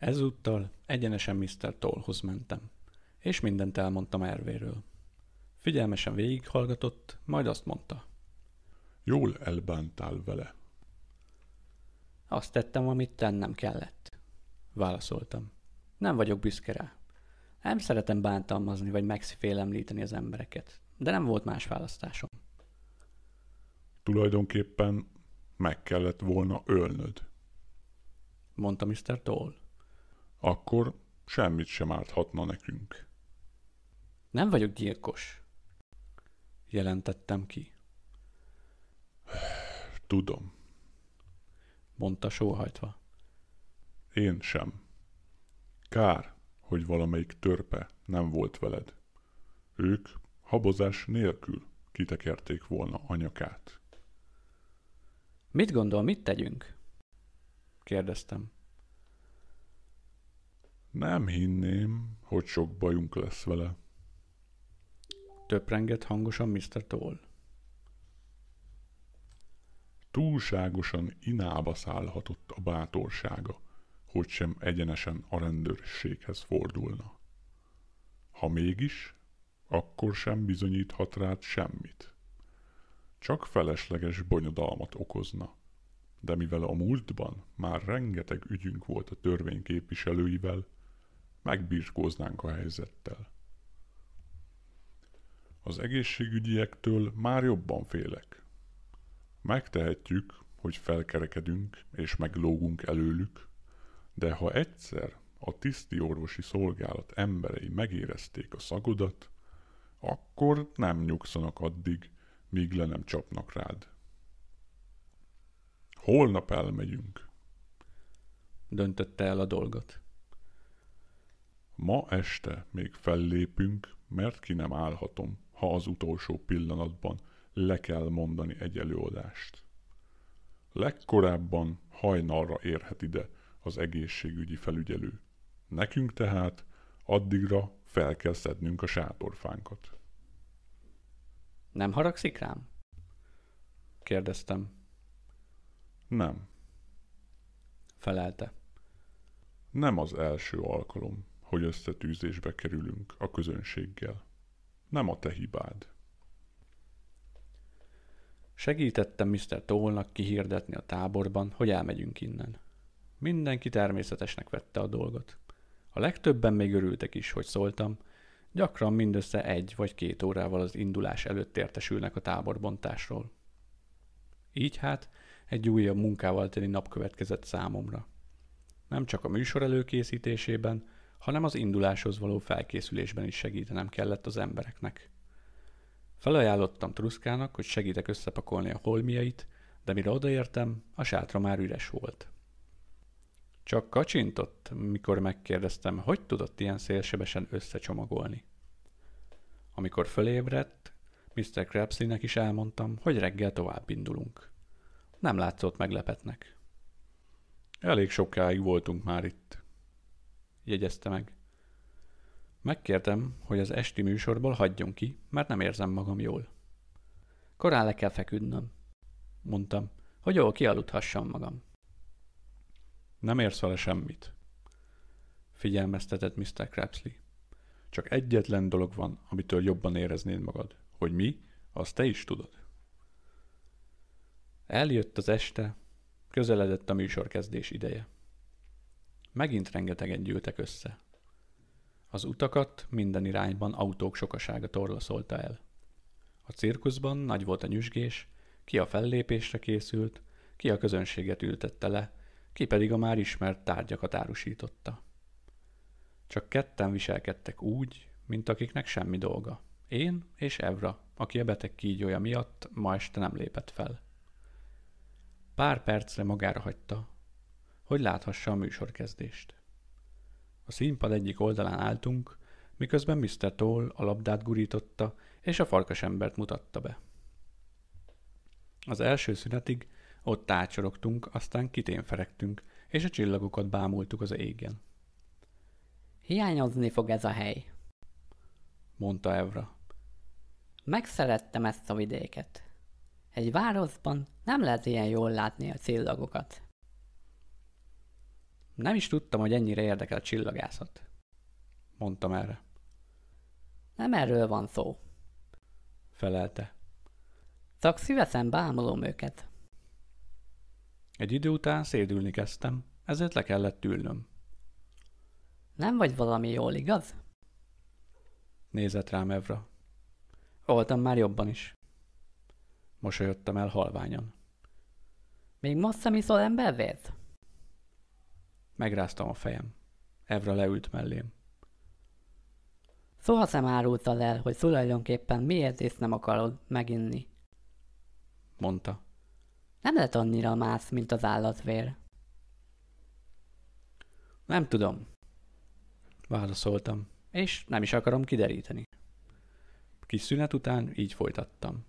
Ezúttal egyenesen Mr. Tollhoz mentem, és mindent elmondtam Ervéről. Figyelmesen végighallgatott, majd azt mondta. Jól elbántál vele. Azt tettem, amit tennem kellett. Válaszoltam. Nem vagyok büszke rá. Nem szeretem bántalmazni vagy megfélemlíteni az embereket, de nem volt más választásom. Tulajdonképpen meg kellett volna ölnöd. Mondta Mr. Toll akkor semmit sem árthatna nekünk. Nem vagyok gyilkos, jelentettem ki. Tudom, mondta sóhajtva. Én sem. Kár, hogy valamelyik törpe nem volt veled. Ők habozás nélkül kitekerték volna anyakát. Mit gondol, mit tegyünk? kérdeztem. Nem hinném, hogy sok bajunk lesz vele. Töprengett hangosan Mr. Toll. Túlságosan inába szállhatott a bátorsága, hogy sem egyenesen a rendőrséghez fordulna. Ha mégis, akkor sem bizonyíthat rád semmit. Csak felesleges bonyodalmat okozna. De mivel a múltban már rengeteg ügyünk volt a törvényképviselőivel, képviselőivel, megbirkóznánk a helyzettel. Az egészségügyiektől már jobban félek. Megtehetjük, hogy felkerekedünk és meglógunk előlük, de ha egyszer a tiszti orvosi szolgálat emberei megérezték a szagodat, akkor nem nyugszanak addig, míg le nem csapnak rád. Holnap elmegyünk. Döntötte el a dolgot. Ma este még fellépünk, mert ki nem állhatom, ha az utolsó pillanatban le kell mondani egy előadást. Legkorábban hajnalra érhet ide az egészségügyi felügyelő. Nekünk tehát addigra fel kell szednünk a sátorfánkat. Nem haragszik rám? Kérdeztem. Nem. Felelte. Nem az első alkalom hogy összetűzésbe kerülünk a közönséggel. Nem a te hibád. Segítettem Mr. Tolnak kihirdetni a táborban, hogy elmegyünk innen. Mindenki természetesnek vette a dolgot. A legtöbben még örültek is, hogy szóltam, gyakran mindössze egy vagy két órával az indulás előtt értesülnek a táborbontásról. Így hát egy újabb munkával teli nap következett számomra. Nem csak a műsor előkészítésében, hanem az induláshoz való felkészülésben is segítenem kellett az embereknek. Felajánlottam Truszkának, hogy segítek összepakolni a holmiait, de mire odaértem, a sátra már üres volt. Csak kacsintott, mikor megkérdeztem, hogy tudott ilyen szélsebesen összecsomagolni. Amikor fölébredt, Mr. Krebsinek is elmondtam, hogy reggel tovább indulunk. Nem látszott meglepetnek. Elég sokáig voltunk már itt, jegyezte meg. Megkértem, hogy az esti műsorból hagyjon ki, mert nem érzem magam jól. Korán le kell feküdnöm, mondtam, hogy jól kialudhassam magam. Nem érsz vele semmit, figyelmeztetett Mr. Crapsley. Csak egyetlen dolog van, amitől jobban éreznéd magad. Hogy mi, azt te is tudod. Eljött az este, közeledett a műsor kezdés ideje. Megint rengeteget gyűltek össze. Az utakat minden irányban autók sokasága torlaszolta el. A cirkuszban nagy volt a nyüzsgés, ki a fellépésre készült, ki a közönséget ültette le, ki pedig a már ismert tárgyakat árusította. Csak ketten viselkedtek úgy, mint akiknek semmi dolga. Én és Evra, aki a beteg kígyója miatt ma este nem lépett fel. Pár percre magára hagyta, hogy láthassa a műsorkezdést. A színpad egyik oldalán álltunk, miközben Mr. Toll a labdát gurította, és a farkasembert mutatta be. Az első szünetig ott tácsorogtunk, aztán kiténferegtünk, és a csillagokat bámultuk az égen. Hiányozni fog ez a hely, mondta Evra. Megszerettem ezt a vidéket. Egy városban nem lehet ilyen jól látni a csillagokat. Nem is tudtam, hogy ennyire érdekel a csillagászat. Mondtam erre. Nem erről van szó. Felelte. Csak szívesen bámulom őket. Egy idő után szédülni kezdtem, ezért le kellett ülnöm. Nem vagy valami jól, igaz? Nézett rám Evra. Voltam már jobban is. Mosolyodtam el halványan. Még most szemiszol iszol embervért? Megráztam a fejem. Evra leült mellém. Soha sem árultad el, hogy tulajdonképpen miért is nem akarod meginni. Mondta. Nem lett annyira más, mint az állatvér. Nem tudom. Válaszoltam, és nem is akarom kideríteni. Kis szünet után így folytattam.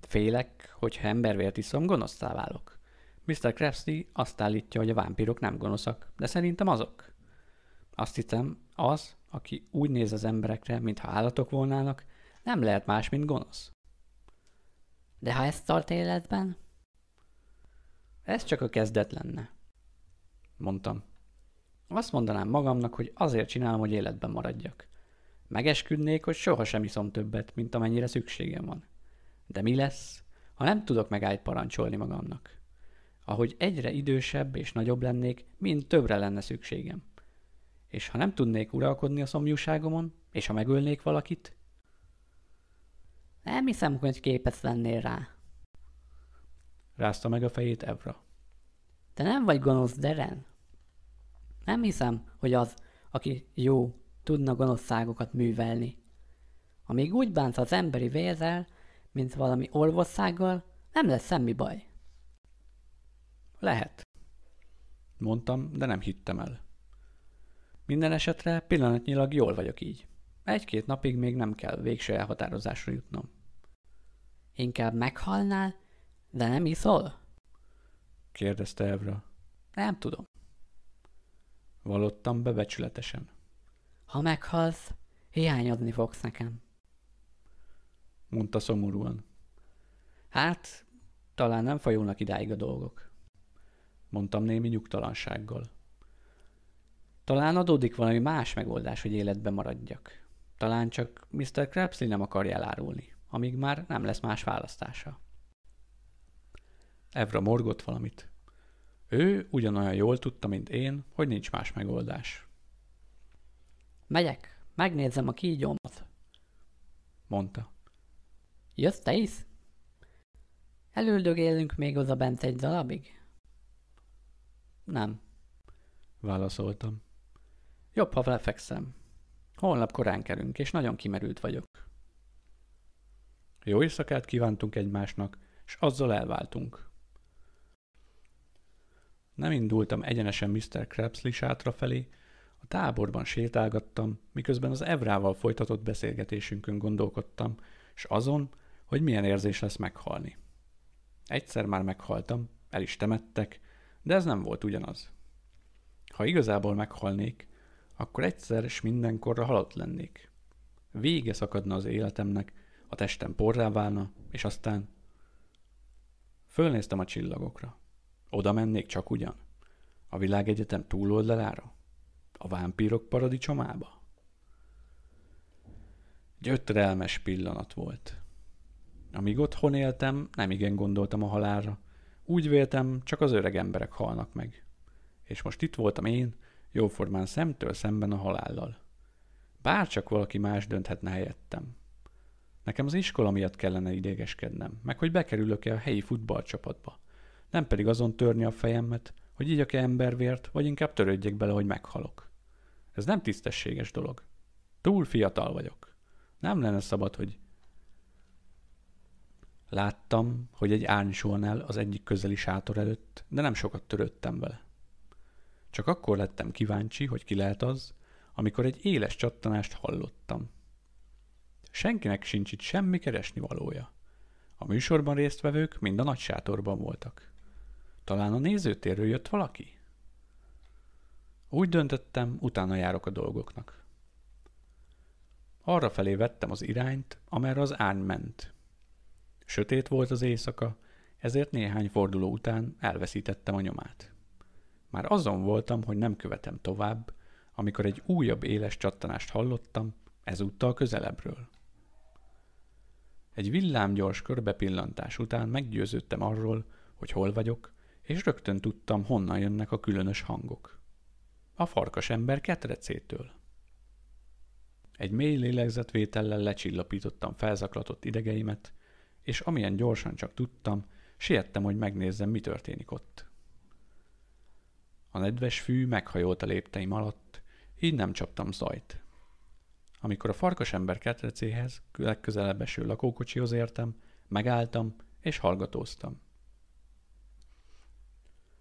Félek, hogy ha embervért iszom, gonosztá válok. Mr. Krabsy azt állítja, hogy a vámpírok nem gonoszak, de szerintem azok. Azt hiszem, az, aki úgy néz az emberekre, mintha állatok volnának, nem lehet más, mint gonosz. De ha ezt tart életben? Ez csak a kezdet lenne, mondtam. Azt mondanám magamnak, hogy azért csinálom, hogy életben maradjak. Megesküdnék, hogy sohasem iszom többet, mint amennyire szükségem van. De mi lesz, ha nem tudok megállt parancsolni magamnak? Ahogy egyre idősebb és nagyobb lennék, mind többre lenne szükségem. És ha nem tudnék uralkodni a szomjúságomon, és ha megölnék valakit? Nem hiszem, hogy képes lennél rá. Rázta meg a fejét Evra. Te nem vagy gonosz, Deren. Nem hiszem, hogy az, aki jó, tudna gonoszságokat művelni. Amíg úgy bánsz az emberi vérzel, mint valami orvossággal, nem lesz semmi baj. Lehet. Mondtam, de nem hittem el. Minden esetre pillanatnyilag jól vagyok így. Egy-két napig még nem kell végső elhatározásra jutnom. Inkább meghalnál, de nem iszol? kérdezte Evra. Nem tudom. Valottam bebecsületesen. Ha meghalsz, hiányodni fogsz nekem. Mondta szomorúan. Hát, talán nem fajulnak idáig a dolgok mondtam némi nyugtalansággal. Talán adódik valami más megoldás, hogy életbe maradjak. Talán csak Mr. Krebsley nem akarja elárulni, amíg már nem lesz más választása. Evra morgott valamit. Ő ugyanolyan jól tudta, mint én, hogy nincs más megoldás. Megyek, megnézem a kígyómat, mondta. Jössz te is? Elüldögélünk még oda bent egy darabig? Nem. Válaszoltam. Jobb, ha lefekszem. Holnap korán kerünk, és nagyon kimerült vagyok. Jó éjszakát kívántunk egymásnak, és azzal elváltunk. Nem indultam egyenesen Mr. Krebsli sátra felé, a táborban sétálgattam, miközben az Evrával folytatott beszélgetésünkön gondolkodtam, és azon, hogy milyen érzés lesz meghalni. Egyszer már meghaltam, el is temettek, de ez nem volt ugyanaz. Ha igazából meghalnék, akkor egyszer és mindenkorra halott lennék. Vége szakadna az életemnek, a testem porrá válna, és aztán... Fölnéztem a csillagokra. Oda mennék csak ugyan. A világegyetem túloldalára? A vámpírok paradicsomába? Gyötrelmes pillanat volt. Amíg otthon éltem, nem igen gondoltam a halálra, úgy véltem, csak az öreg emberek halnak meg. És most itt voltam én, jóformán szemtől szemben a halállal. Bárcsak valaki más dönthetne helyettem. Nekem az iskola miatt kellene idegeskednem, meg hogy bekerülök-e a helyi futballcsapatba. Nem pedig azon törni a fejemet, hogy igyak-e embervért, vagy inkább törődjek bele, hogy meghalok. Ez nem tisztességes dolog. Túl fiatal vagyok. Nem lenne szabad, hogy Láttam, hogy egy árnysónál az egyik közeli sátor előtt, de nem sokat törődtem vele. Csak akkor lettem kíváncsi, hogy ki lehet az, amikor egy éles csattanást hallottam. Senkinek sincs itt semmi keresni valója. A műsorban résztvevők mind a nagy sátorban voltak. Talán a nézőtérről jött valaki? Úgy döntöttem, utána járok a dolgoknak. Arra felé vettem az irányt, amerre az árny ment, Sötét volt az éjszaka, ezért néhány forduló után elveszítettem a nyomát. Már azon voltam, hogy nem követem tovább, amikor egy újabb éles csattanást hallottam, ezúttal közelebbről. Egy villámgyors körbepillantás után meggyőződtem arról, hogy hol vagyok, és rögtön tudtam, honnan jönnek a különös hangok. A farkas ember ketrecétől. Egy mély lélegzetvétellel lecsillapítottam felzaklatott idegeimet, és amilyen gyorsan csak tudtam, siettem, hogy megnézzem, mi történik ott. A nedves fű meghajolt a lépteim alatt, így nem csaptam zajt. Amikor a ember ketrecéhez, legközelebb eső lakókocsihoz értem, megálltam és hallgatóztam.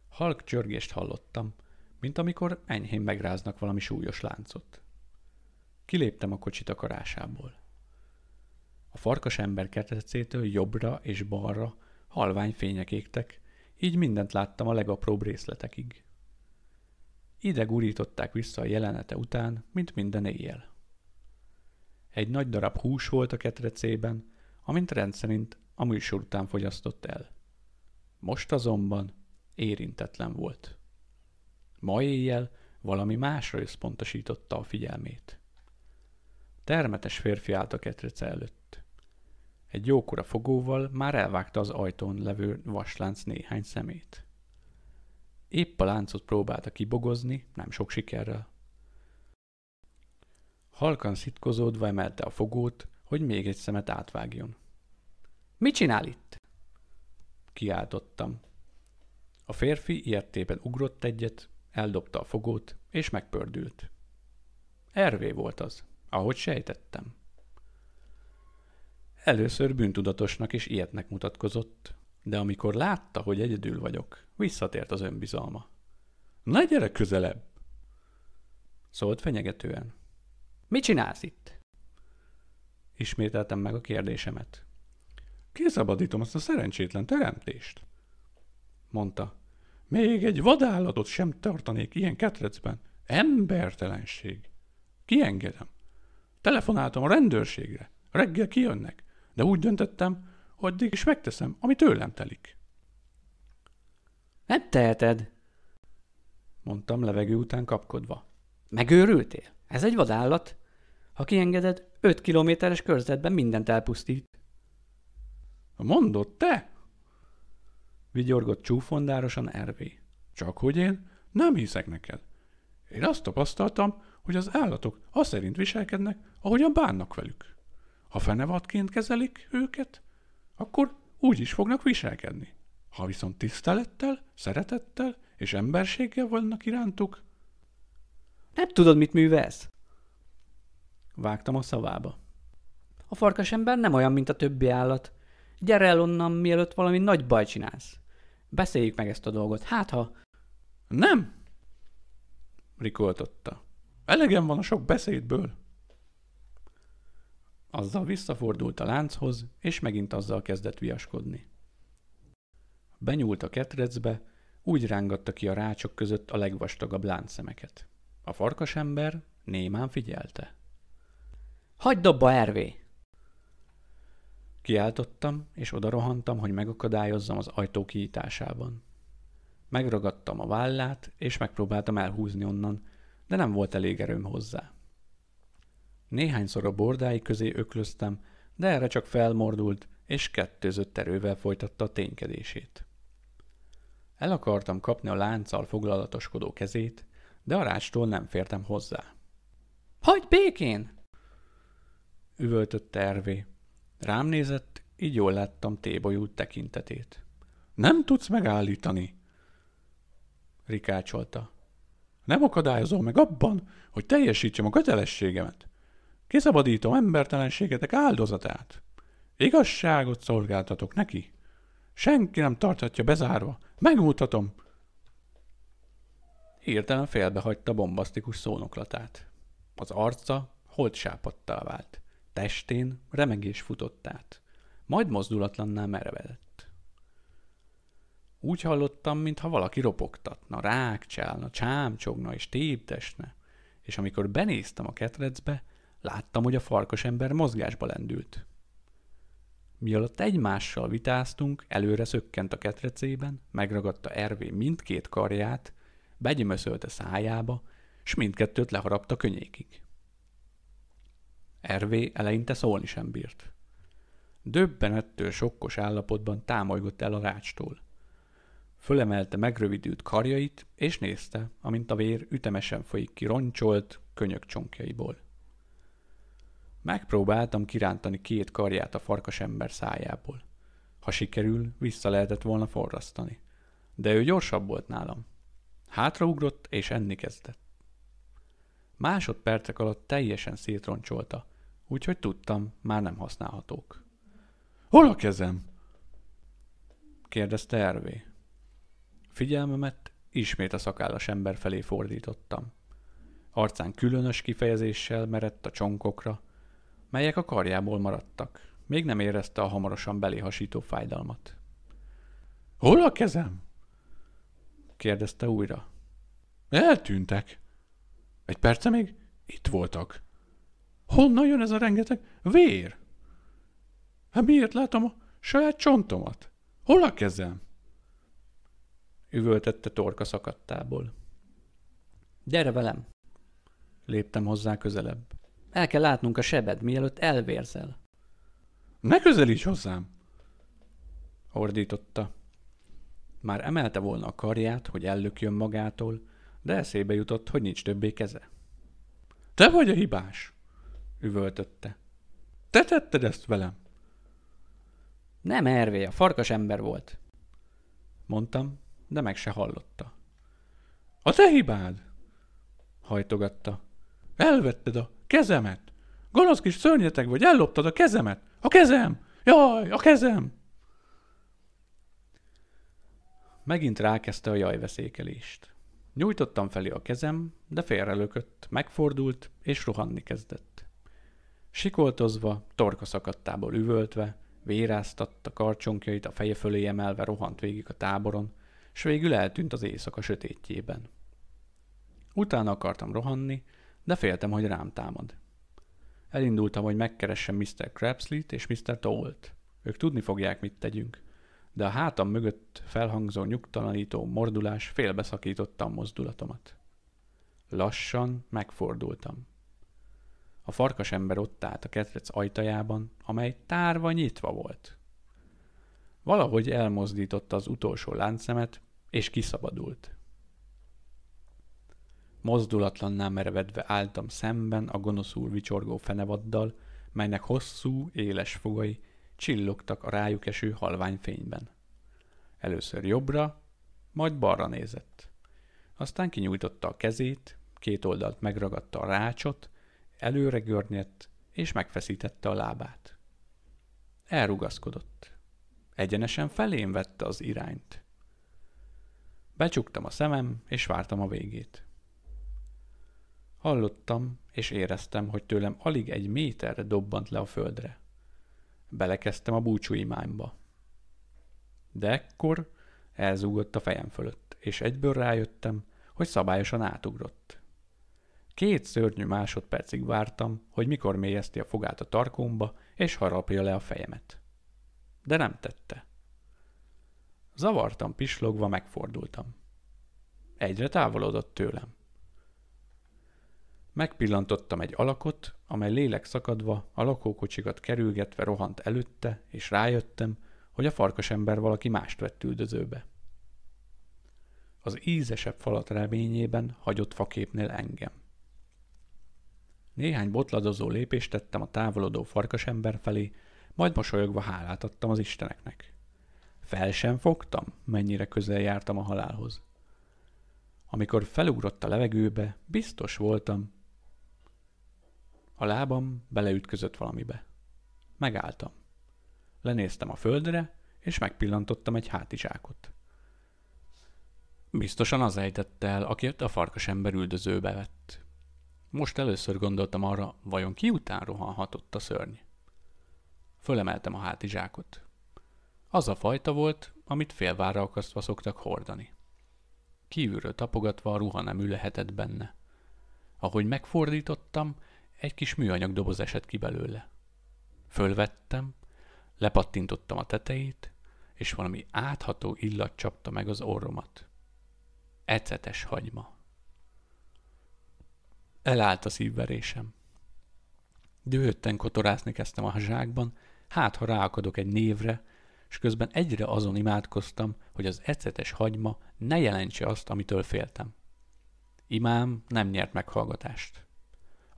Halk csörgést hallottam, mint amikor enyhén megráznak valami súlyos láncot. Kiléptem a kocsi takarásából. A farkas ember ketrecétől jobbra és balra halvány fények égtek, így mindent láttam a legapróbb részletekig. Ide gurították vissza a jelenete után, mint minden éjjel. Egy nagy darab hús volt a ketrecében, amint rendszerint a műsor után fogyasztott el. Most azonban érintetlen volt. Ma éjjel valami másra összpontosította a figyelmét. Termetes férfi állt a ketrece előtt. Egy jókora fogóval már elvágta az ajtón levő vaslánc néhány szemét. Épp a láncot próbálta kibogozni, nem sok sikerrel. Halkan szitkozódva emelte a fogót, hogy még egy szemet átvágjon. – Mi csinál itt? – kiáltottam. A férfi értében ugrott egyet, eldobta a fogót, és megpördült. Ervé volt az, ahogy sejtettem. Először bűntudatosnak és ilyetnek mutatkozott, de amikor látta, hogy egyedül vagyok, visszatért az önbizalma. Na gyere közelebb! Szólt fenyegetően. Mit csinálsz itt? Ismételtem meg a kérdésemet. Kiszabadítom azt a szerencsétlen teremtést, mondta. Még egy vadállatot sem tartanék ilyen ketrecben. Embertelenség. Kiengedem. Telefonáltam a rendőrségre. Reggel kijönnek de úgy döntöttem, hogy addig is megteszem, ami tőlem telik. Nem teheted, mondtam levegő után kapkodva. Megőrültél? Ez egy vadállat. Ha kiengeded, öt kilométeres körzetben mindent elpusztít. Mondott te? Vigyorgott csúfondárosan Ervé. Csak hogy én nem hiszek neked. Én azt tapasztaltam, hogy az állatok azt szerint viselkednek, ahogyan bánnak velük. Ha fenevadként kezelik őket, akkor úgy is fognak viselkedni. Ha viszont tisztelettel, szeretettel és emberséggel vannak irántuk... Nem tudod, mit művelsz? Vágtam a szavába. A farkasember nem olyan, mint a többi állat. Gyere el onnan, mielőtt valami nagy baj csinálsz. Beszéljük meg ezt a dolgot. Hát, ha... Nem! Rikoltotta. Elegem van a sok beszédből. Azzal visszafordult a lánchoz, és megint azzal kezdett viaskodni. Benyúlt a ketrecbe, úgy rángatta ki a rácsok között a legvastagabb láncszemeket. A farkasember némán figyelte. – Hagyd abba, Ervé! Kiáltottam, és odarohantam, hogy megakadályozzam az ajtó kiításában. Megragadtam a vállát, és megpróbáltam elhúzni onnan, de nem volt elég erőm hozzá. Néhányszor a bordái közé öklöztem, de erre csak felmordult, és kettőzött erővel folytatta a ténykedését. El akartam kapni a lánccal foglalatoskodó kezét, de a rácstól nem fértem hozzá. – Hagy békén! – üvöltötte Ervé. Rám nézett, így jól láttam tébolyult tekintetét. – Nem tudsz megállítani! – rikácsolta. – Nem akadályozol meg abban, hogy teljesítsem a kötelességemet. Kiszabadítom embertelenségetek áldozatát. Igazságot szolgáltatok neki. Senki nem tarthatja bezárva. Megmutatom. Hirtelen félbehagyta bombasztikus szónoklatát. Az arca holdsápadtá vált. Testén remegés futott át. Majd mozdulatlannál merevedett. Úgy hallottam, mintha valaki ropogtatna, rákcsálna, csámcsogna és téptesne, és amikor benéztem a ketrecbe, Láttam, hogy a farkas ember mozgásba lendült. Mi alatt egymással vitáztunk, előre szökkent a ketrecében, megragadta Ervé mindkét karját, begyömöszölte szájába, s mindkettőt leharapta könyékig. Ervé eleinte szólni sem bírt. Döbbenettől sokkos állapotban támolygott el a rácstól. Fölemelte megrövidült karjait, és nézte, amint a vér ütemesen folyik ki roncsolt, csonkjaiból. – Megpróbáltam kirántani két karját a farkasember szájából. Ha sikerül, vissza lehetett volna forrasztani. De ő gyorsabb volt nálam. Hátraugrott és enni kezdett. Másodpercek alatt teljesen szétroncsolta, úgyhogy tudtam, már nem használhatók. Hol a kezem? kérdezte Ervé. Figyelmemet ismét a szakállas ember felé fordítottam. Arcán különös kifejezéssel merett a csonkokra, melyek a karjából maradtak. Még nem érezte a hamarosan beléhasító fájdalmat. – Hol a kezem? – kérdezte újra. – Eltűntek. – Egy perce még? Itt voltak. – Honnan jön ez a rengeteg vér? – Hát miért látom a saját csontomat? Hol a kezem? – üvöltette torka szakadtából. – Gyere velem! – léptem hozzá közelebb. El kell látnunk a sebed, mielőtt elvérzel. Ne közelíts hozzám! Ordította. Már emelte volna a karját, hogy ellökjön magától, de eszébe jutott, hogy nincs többé keze. Te vagy a hibás! üvöltötte. Te tetted ezt velem! Nem Ervé, a farkas ember volt. Mondtam, de meg se hallotta. A te hibád! hajtogatta. Elvetted a kezemet. Gonosz kis szörnyetek vagy, elloptad a kezemet. A kezem! Jaj, a kezem! Megint rákezdte a jajveszékelést. Nyújtottam felé a kezem, de félrelökött, megfordult és rohanni kezdett. Sikoltozva, torka szakadtából üvöltve, véráztatta karcsonkjait a feje fölé emelve rohant végig a táboron, s végül eltűnt az éjszaka sötétjében. Utána akartam rohanni, de féltem, hogy rám támad. Elindultam, hogy megkeressem Mr. Crabsley-t és Mr. Tollt. Ők tudni fogják, mit tegyünk. De a hátam mögött felhangzó nyugtalanító mordulás félbeszakította a mozdulatomat. Lassan megfordultam. A farkas ember ott állt a ketrec ajtajában, amely tárva nyitva volt. Valahogy elmozdította az utolsó láncemet, és kiszabadult. Mozdulatlanná merevedve álltam szemben a gonoszul vicsorgó fenevaddal, melynek hosszú, éles fogai csillogtak a rájuk eső halvány fényben. Először jobbra, majd balra nézett. Aztán kinyújtotta a kezét, két oldalt megragadta a rácsot, előre görnyedt, és megfeszítette a lábát. Elrugaszkodott. Egyenesen felém vette az irányt. Becsuktam a szemem, és vártam a végét. Hallottam és éreztem, hogy tőlem alig egy méterre dobbant le a földre. Belekezdtem a búcsú De ekkor elzúgott a fejem fölött, és egyből rájöttem, hogy szabályosan átugrott. Két szörnyű másodpercig vártam, hogy mikor mélyezti a fogát a tarkómba, és harapja le a fejemet. De nem tette. Zavartam pislogva megfordultam. Egyre távolodott tőlem. Megpillantottam egy alakot, amely lélek szakadva, a lakókocsikat kerülgetve rohant előtte, és rájöttem, hogy a farkasember valaki mást vett üldözőbe. Az ízesebb falat reményében hagyott faképnél engem. Néhány botladozó lépést tettem a távolodó farkasember felé, majd mosolyogva hálát adtam az isteneknek. Fel sem fogtam, mennyire közel jártam a halálhoz. Amikor felugrott a levegőbe, biztos voltam, a lábam beleütközött valamibe. Megálltam. Lenéztem a földre, és megpillantottam egy hátizsákot. Biztosan az ejtett el, akit a farkas ember üldözőbe vett. Most először gondoltam arra, vajon ki után rohanhatott a szörny. Fölemeltem a hátizsákot. Az a fajta volt, amit félvára akasztva szoktak hordani. Kívülről tapogatva a ruha nem ülhetett benne. Ahogy megfordítottam, egy kis műanyag doboz esett ki belőle. Fölvettem, lepattintottam a tetejét, és valami átható illat csapta meg az orromat. Ecetes hagyma. Elállt a szívverésem. Dühötten kotorászni kezdtem a zsákban, hát ha ráakadok egy névre, és közben egyre azon imádkoztam, hogy az ecetes hagyma ne jelentse azt, amitől féltem. Imám nem nyert meghallgatást.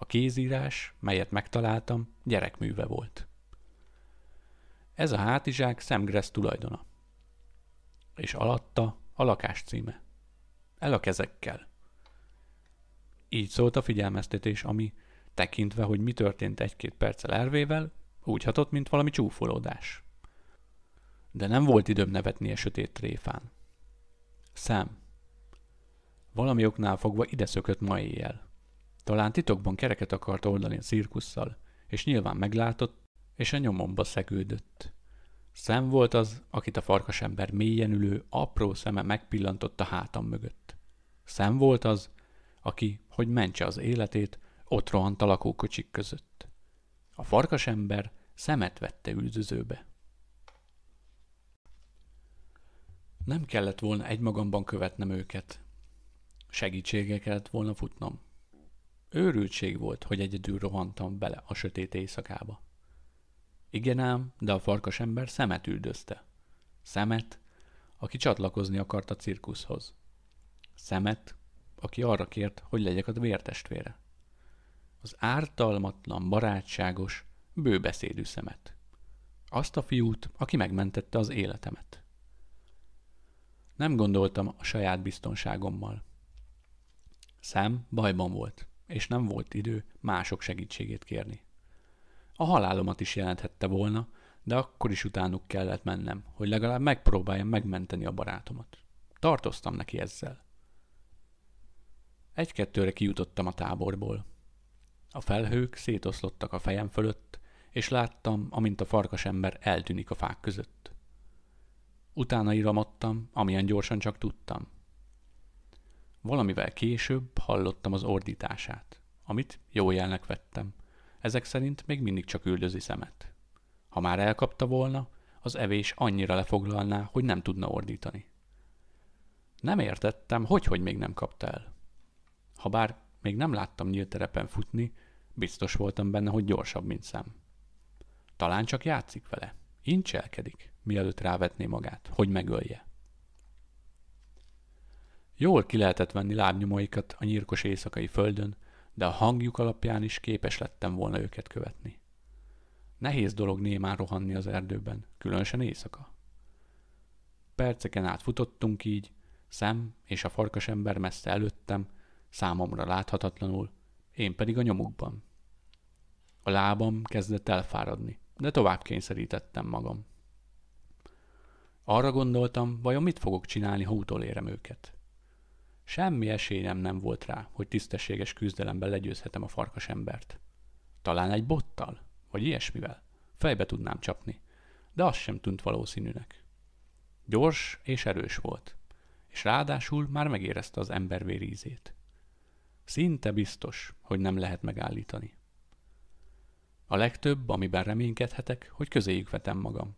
A kézírás, melyet megtaláltam, gyerekműve volt. Ez a hátizsák Szemgresz tulajdona. És alatta a lakás címe. El a kezekkel. Így szólt a figyelmeztetés, ami, tekintve, hogy mi történt egy-két perccel ervével, úgy hatott, mint valami csúfolódás. De nem volt időm nevetni a e sötét tréfán. Szem. Valami oknál fogva ide szökött ma éjjel. Talán titokban kereket akart oldani a cirkusszal, és nyilván meglátott, és a nyomomba szegődött. Szem volt az, akit a farkasember mélyen ülő, apró szeme megpillantott a hátam mögött. Szem volt az, aki, hogy mentse az életét, ott rohant a lakókocsik között. A farkasember szemet vette üldözőbe. Nem kellett volna egymagamban követnem őket. Segítségeket kellett volna futnom. Őrültség volt, hogy egyedül rohantam bele a sötét éjszakába. Igen ám, de a farkas ember szemet üldözte. Szemet, aki csatlakozni akart a cirkuszhoz. Szemet, aki arra kért, hogy legyek a vértestvére. Az ártalmatlan, barátságos, bőbeszédű szemet. Azt a fiút, aki megmentette az életemet. Nem gondoltam a saját biztonságommal. Szem bajban volt és nem volt idő mások segítségét kérni. A halálomat is jelenthette volna, de akkor is utánuk kellett mennem, hogy legalább megpróbáljam megmenteni a barátomat. Tartoztam neki ezzel. Egy-kettőre kijutottam a táborból. A felhők szétoszlottak a fejem fölött, és láttam, amint a farkasember eltűnik a fák között. Utána iramodtam, amilyen gyorsan csak tudtam. Valamivel később hallottam az ordítását, amit jó jelnek vettem. Ezek szerint még mindig csak üldözi szemet. Ha már elkapta volna, az evés annyira lefoglalná, hogy nem tudna ordítani. Nem értettem, hogy hogy még nem kapta el. Habár még nem láttam nyílt terepen futni, biztos voltam benne, hogy gyorsabb, mint szem. Talán csak játszik vele, incselkedik, mielőtt rávetné magát, hogy megölje. Jól ki lehetett venni lábnyomaikat a nyírkos éjszakai földön, de a hangjuk alapján is képes lettem volna őket követni. Nehéz dolog némán rohanni az erdőben, különösen éjszaka. Perceken át futottunk így, szem és a farkasember messze előttem, számomra láthatatlanul, én pedig a nyomukban. A lábam kezdett elfáradni, de tovább kényszerítettem magam. Arra gondoltam, vajon mit fogok csinálni, ha utolérem őket. Semmi esélyem nem volt rá, hogy tisztességes küzdelemben legyőzhetem a farkas embert. Talán egy bottal, vagy ilyesmivel. Fejbe tudnám csapni, de az sem tűnt valószínűnek. Gyors és erős volt, és ráadásul már megérezte az ember vérízét. Szinte biztos, hogy nem lehet megállítani. A legtöbb, amiben reménykedhetek, hogy közéjük vetem magam.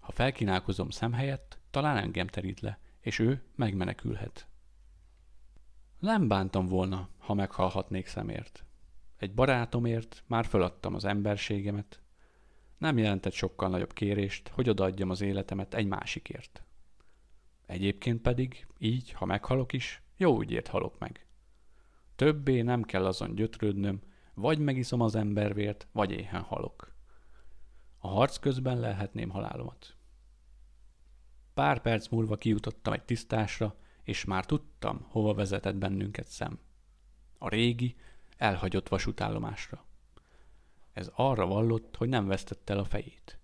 Ha felkínálkozom szem helyett, talán engem terít le, és ő megmenekülhet. Nem bántam volna, ha meghalhatnék szemért. Egy barátomért már föladtam az emberségemet. Nem jelentett sokkal nagyobb kérést, hogy odaadjam az életemet egy másikért. Egyébként pedig, így, ha meghalok is, jó ügyért halok meg. Többé nem kell azon gyötrődnöm, vagy megiszom az embervért, vagy éhen halok. A harc közben lehetném halálomat. Pár perc múlva kijutottam egy tisztásra, és már tudtam, hova vezetett bennünket szem. A régi, elhagyott vasútállomásra. Ez arra vallott, hogy nem vesztette el a fejét.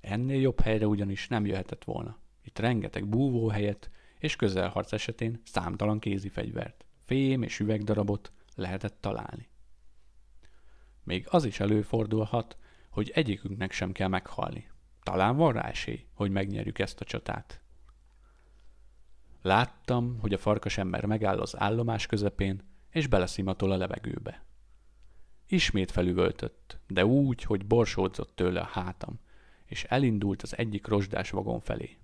Ennél jobb helyre ugyanis nem jöhetett volna. Itt rengeteg búvóhelyet és közelharc esetén számtalan kézi fegyvert, fém és üvegdarabot lehetett találni. Még az is előfordulhat, hogy egyikünknek sem kell meghalni. Talán van rá esély, hogy megnyerjük ezt a csatát. Láttam, hogy a farkas ember megáll az állomás közepén, és beleszimatol a levegőbe. Ismét felüvöltött, de úgy, hogy borsódzott tőle a hátam, és elindult az egyik rozsdás vagon felé.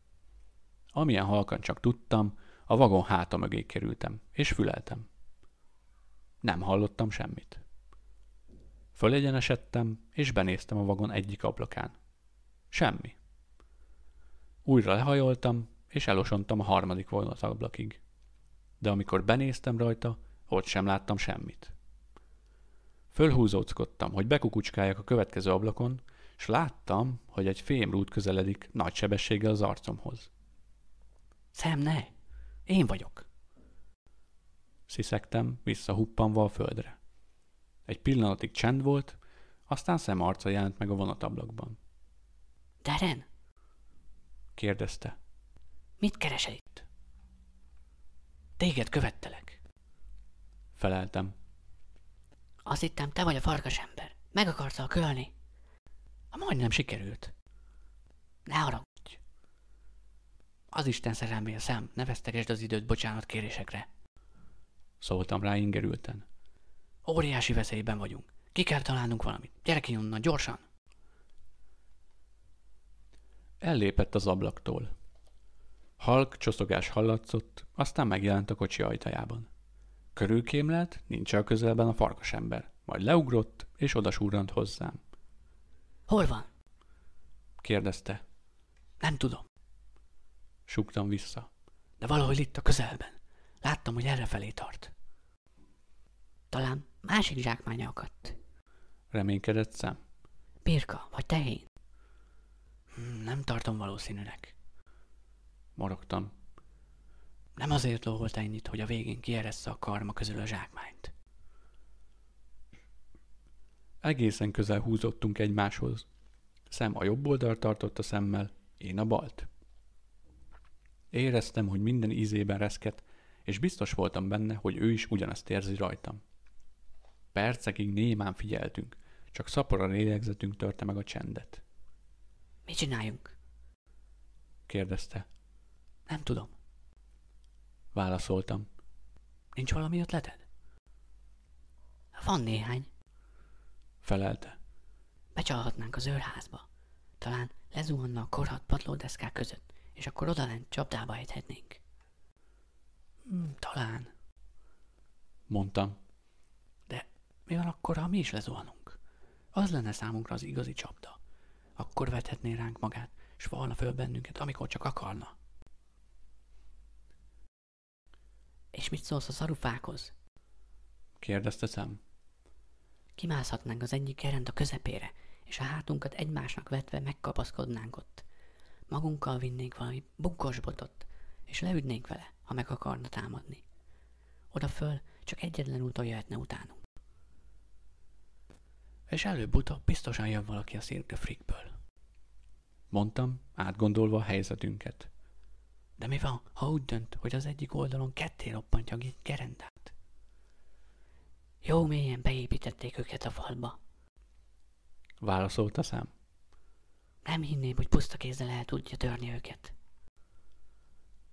Amilyen halkan csak tudtam, a vagon háta mögé kerültem, és füleltem. Nem hallottam semmit. Fölegyenesedtem, és benéztem a vagon egyik ablakán. Semmi. Újra lehajoltam, és elosontam a harmadik vonatablakig. De amikor benéztem rajta, ott sem láttam semmit. Fölhúzóckodtam, hogy bekukucskáljak a következő ablakon, és láttam, hogy egy rút közeledik nagy sebességgel az arcomhoz. Szem, ne! Én vagyok! Sziszegtem, visszahuppanva a földre. Egy pillanatig csend volt, aztán szem arca jelent meg a vonatablakban. Deren? kérdezte. Mit keresel itt? Téged követtelek. Feleltem. Azt hittem, te vagy a farkas ember. Meg akartál kölni. Ha majdnem sikerült. Ne haragudj. Az Isten a szám, ne vesztegesd az időt bocsánat kérésekre. Szóltam rá ingerülten. Óriási veszélyben vagyunk. Ki kell találnunk valamit. Gyere ki onnan, gyorsan! Ellépett az ablaktól. Halk csoszogás hallatszott, aztán megjelent a kocsi ajtajában. Körülkémlelt, nincs a közelben a farkasember, majd leugrott, és odasúrant hozzám. Hol van? kérdezte. Nem tudom. Sugtam vissza. De valahol itt a közelben. Láttam, hogy errefelé tart. Talán másik zsákmánya akadt. Reménykedett szem. Birka, vagy tehén. Hm, nem tartom valószínűnek morogtam. Nem azért lóholt ennyit, hogy a végén kieressze a karma közül a zsákmányt. Egészen közel húzottunk egymáshoz. Szem a jobb oldalt tartott a szemmel, én a balt. Éreztem, hogy minden ízében reszket, és biztos voltam benne, hogy ő is ugyanezt érzi rajtam. Percekig némán figyeltünk, csak szapora lélegzetünk törte meg a csendet. – Mit csináljunk? – kérdezte. Nem tudom. Válaszoltam. Nincs valami ötleted? Van néhány. Felelte. Becsalhatnánk az őrházba. Talán lezuhanna a korhat padlódeszkák között, és akkor odalent csapdába ejthetnénk. Hmm, talán. Mondtam. De mi van akkor, ha mi is lezuhanunk? Az lenne számunkra az igazi csapda. Akkor vethetné ránk magát, s volna föl bennünket, amikor csak akarna. És mit szólsz a szarufákhoz? Kérdezte szem. Kimászhatnánk az egyik gerend a közepére, és a hátunkat egymásnak vetve megkapaszkodnánk ott. Magunkkal vinnénk valami botot, és leüdnénk vele, ha meg akarna támadni. Oda föl csak egyetlen úton jöhetne utánunk. És előbb-utóbb biztosan jön valaki a szirkefrikből. Mondtam, átgondolva a helyzetünket. De mi van, ha úgy dönt, hogy az egyik oldalon ketté roppantja a gerendát? Jó mélyen beépítették őket a falba. Válaszolt a szám. Nem hinném, hogy puszta kézzel el tudja törni őket.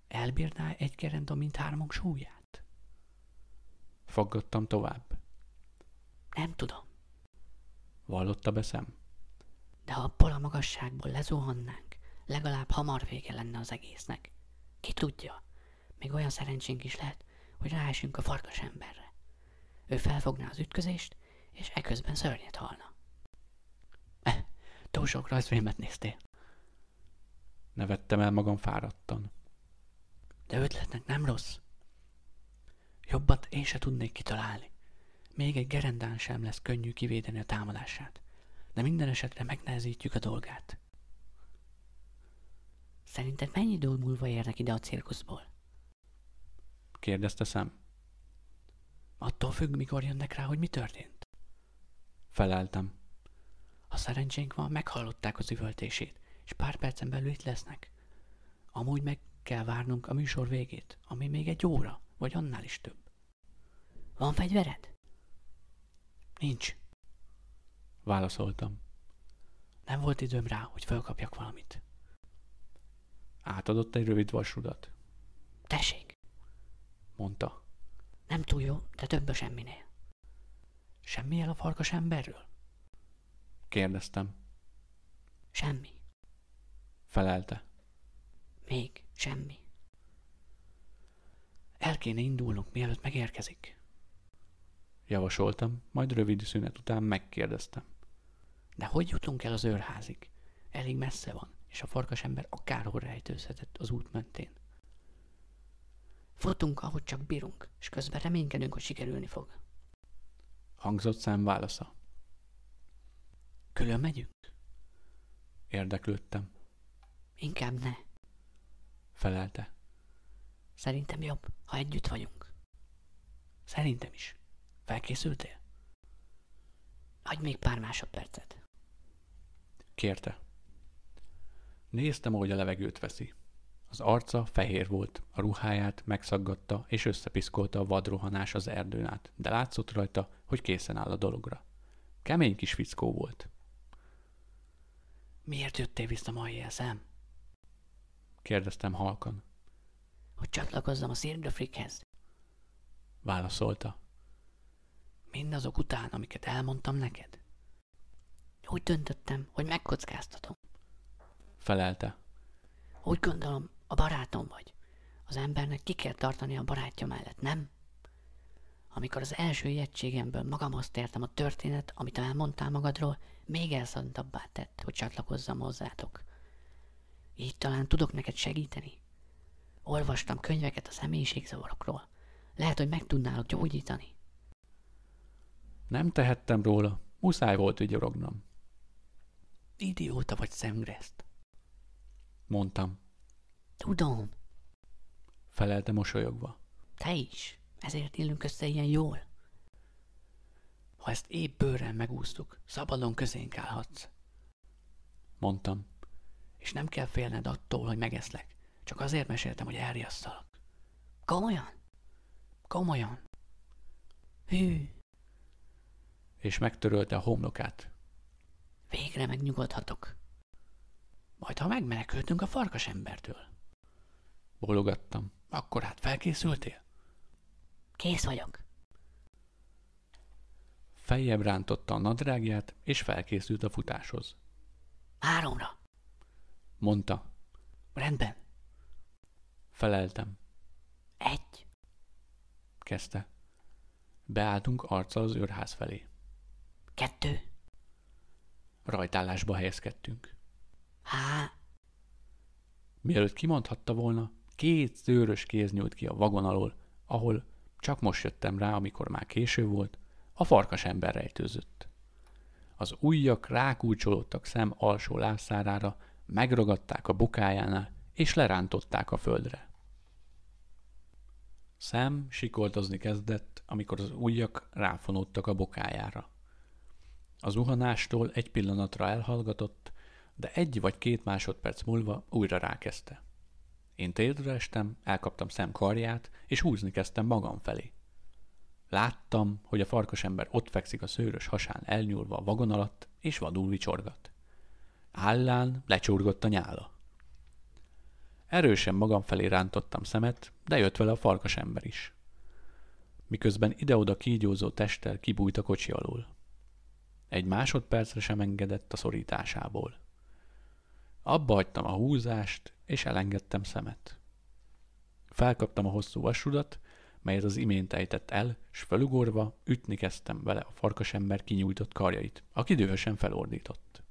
Elbírná egy gerenda mindhármunk súlyát? Faggattam tovább. Nem tudom. Vallotta be szem. De ha abból a magasságból lezuhannánk, legalább hamar vége lenne az egésznek. Ki tudja, még olyan szerencsénk is lehet, hogy ráesünk a farkas emberre. Ő felfogná az ütközést, és eközben szörnyet halna. Eh, túl sok rajzfilmet néztél. Nevettem el magam fáradtan. De ötletnek nem rossz. Jobbat én se tudnék kitalálni. Még egy gerendán sem lesz könnyű kivédeni a támadását, de minden esetre megnehezítjük a dolgát. Szerinted mennyi idő múlva érnek ide a cirkuszból? Kérdezte szem. Attól függ, mikor jönnek rá, hogy mi történt. Feleltem. Ha szerencsénk van, meghallották az üvöltését, és pár percen belül itt lesznek. Amúgy meg kell várnunk a műsor végét, ami még egy óra, vagy annál is több. Van fegyvered? Nincs. Válaszoltam. Nem volt időm rá, hogy felkapjak valamit. Átadott egy rövid vasrudat. Tessék, mondta. Nem túl jó, de több a semminél. Semmi el a farkas emberről? Kérdeztem. Semmi. Felelte. Még semmi. El kéne indulnunk, mielőtt megérkezik. Javasoltam, majd rövid szünet után megkérdeztem. De hogy jutunk el az őrházig? Elég messze van és a ember akárhol rejtőzhetett az út mentén. Futunk, ahogy csak bírunk, és közben reménykedünk, hogy sikerülni fog. Hangzott szám válasza. Külön megyünk? Érdeklődtem. Inkább ne. Felelte. Szerintem jobb, ha együtt vagyunk. Szerintem is. Felkészültél? Adj még pár másodpercet. Kérte. Néztem, ahogy a levegőt veszi. Az arca fehér volt, a ruháját megszaggatta és összepiszkolta a vadrohanás az erdőn át, de látszott rajta, hogy készen áll a dologra. Kemény kis fickó volt. Miért jöttél vissza ma éjjel, szem? kérdeztem halkan. Hogy csatlakozzam a szirmdöfrikhez? válaszolta. Mindazok után, amiket elmondtam neked? Úgy döntöttem, hogy megkockáztatom felelte. Úgy gondolom, a barátom vagy. Az embernek ki kell tartani a barátja mellett, nem? Amikor az első ijegységemből magamhoz tértem a történet, amit elmondtál magadról, még elszantabbá tett, hogy csatlakozzam hozzátok. Így talán tudok neked segíteni. Olvastam könyveket a személyiségzavarokról. Lehet, hogy meg tudnálok gyógyítani. Nem tehettem róla, muszáj volt ügyorognom. Idióta vagy szemgreszt. Mondtam. Tudom. Felelte mosolyogva. Te is. Ezért élünk össze ilyen jól. Ha ezt épp bőrrel megúsztuk, szabadon közénk állhatsz. Mondtam. És nem kell félned attól, hogy megeszlek. Csak azért meséltem, hogy elriasztalak. Komolyan? Komolyan? Hű. És megtörölte a homlokát. Végre megnyugodhatok. Majd ha megmenekültünk a farkas embertől. Bologattam. Akkor hát felkészültél? Kész vagyok. Fejjebb rántotta a nadrágját, és felkészült a futáshoz. Háromra. Mondta. Rendben. Feleltem. Egy. Kezdte. Beálltunk arccal az őrház felé. Kettő. Rajtállásba helyezkedtünk. Há! Mielőtt kimondhatta volna, két szőrös kéz nyújt ki a vagon alól, ahol csak most jöttem rá, amikor már késő volt, a farkas ember rejtőzött. Az ujjak rákulcsolódtak szem alsó lábszárára, megragadták a bukájánál, és lerántották a földre. Szem sikoltozni kezdett, amikor az ujjak ráfonódtak a bokájára. Az uhanástól egy pillanatra elhallgatott, de egy vagy két másodperc múlva újra rákezdte. Én térdre estem, elkaptam szem karját, és húzni kezdtem magam felé. Láttam, hogy a farkasember ott fekszik a szőrös hasán elnyúlva a vagon alatt, és vadul vicsorgat. Állán lecsurgott a nyála. Erősen magam felé rántottam szemet, de jött vele a farkasember is. Miközben ide-oda kígyózó testtel kibújt a kocsi alól. Egy másodpercre sem engedett a szorításából. Abba hagytam a húzást, és elengedtem szemet. Felkaptam a hosszú vasudat, melyet az imént ejtett el, s felugorva ütni kezdtem vele a farkasember kinyújtott karjait, aki dühösen felordított.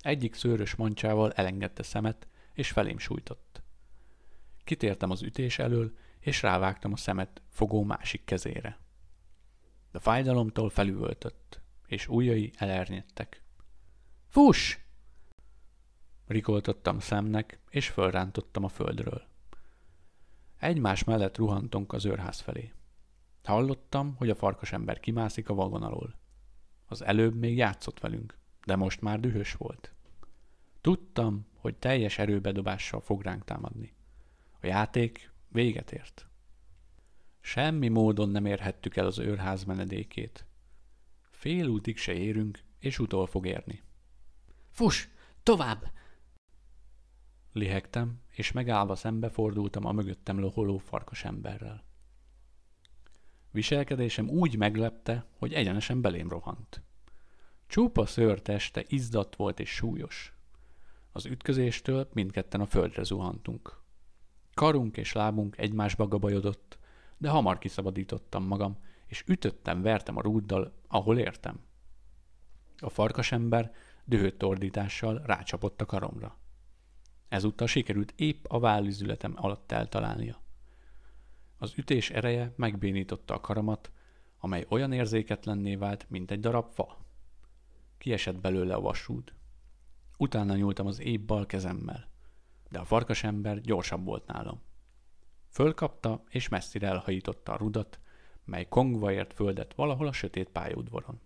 Egyik szőrös mancsával elengedte szemet, és felém sújtott. Kitértem az ütés elől, és rávágtam a szemet fogó másik kezére. De fájdalomtól felüvöltött, és ujjai elernyedtek. – Fuss! Rikoltottam szemnek, és fölrántottam a földről. Egymás mellett ruhantunk az őrház felé. Hallottam, hogy a farkas ember kimászik a vagon alól. Az előbb még játszott velünk, de most már dühös volt. Tudtam, hogy teljes erőbedobással fog ránk támadni. A játék véget ért. Semmi módon nem érhettük el az őrház menedékét. Fél útig se érünk, és utol fog érni. Fus! Tovább! Lihegtem, és megállva szembe fordultam a mögöttem loholó farkas emberrel. Viselkedésem úgy meglepte, hogy egyenesen belém rohant. Csúpa szőr teste izzadt volt és súlyos. Az ütközéstől mindketten a földre zuhantunk. Karunk és lábunk egymásba gabajodott, de hamar kiszabadítottam magam, és ütöttem-vertem a rúddal, ahol értem. A farkasember dühött ordítással rácsapott a karomra. Ezúttal sikerült épp a vállüzületem alatt eltalálnia. Az ütés ereje megbénította a karamat, amely olyan érzéketlenné vált, mint egy darab fa. Kiesett belőle a vasúd. Utána nyúltam az épp bal kezemmel, de a farkasember gyorsabb volt nálam. Fölkapta és messzire elhajította a rudat, mely kongva ért földet valahol a sötét pályaudvaron.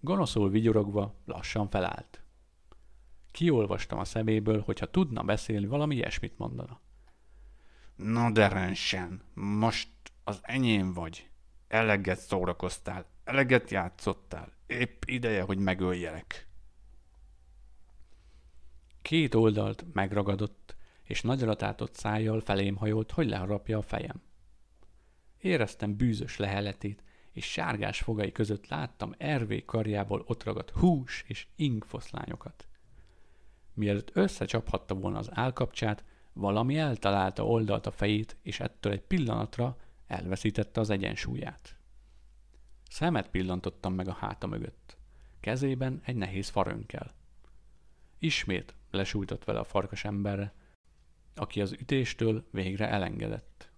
Gonoszul vigyorogva lassan felállt. Kiolvastam a szeméből, hogyha tudna beszélni, valami ilyesmit mondana. Na de rendsen, most az enyém vagy. Eleget szórakoztál, eleget játszottál. Épp ideje, hogy megöljelek. Két oldalt megragadott, és nagyra tátott szájjal felém hajolt, hogy leharapja a fejem. Éreztem bűzös leheletét, és sárgás fogai között láttam Ervé karjából ragadt hús és ingfoszlányokat. Mielőtt összecsaphatta volna az állkapcsát, valami eltalálta oldalt a fejét, és ettől egy pillanatra elveszítette az egyensúlyát. Szemet pillantottam meg a háta mögött. Kezében egy nehéz farönkkel. Ismét lesújtott vele a farkas emberre, aki az ütéstől végre elengedett.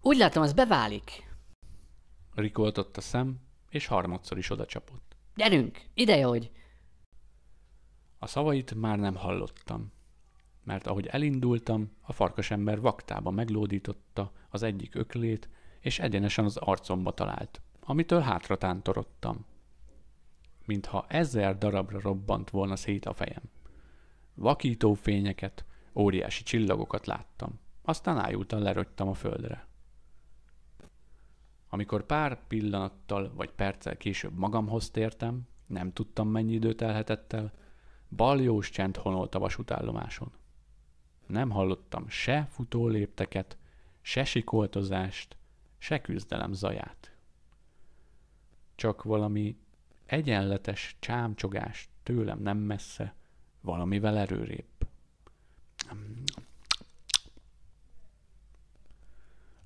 Úgy látom, az beválik. Rikoltott a szem, és harmadszor is csapott. Gyerünk, ide, hogy a szavait már nem hallottam, mert ahogy elindultam, a ember vaktába meglódította az egyik öklét, és egyenesen az arcomba talált, amitől hátra tántorodtam. Mintha ezer darabra robbant volna szét a fejem. Vakító fényeket, óriási csillagokat láttam, aztán ájultan lerogytam a földre. Amikor pár pillanattal vagy perccel később magamhoz tértem, nem tudtam mennyi időt elhetett el, Baljós csend honolt a vasútállomáson. Nem hallottam se futólépteket, se sikoltozást, se küzdelem zaját. Csak valami egyenletes csámcsogást tőlem nem messze, valamivel erőrébb.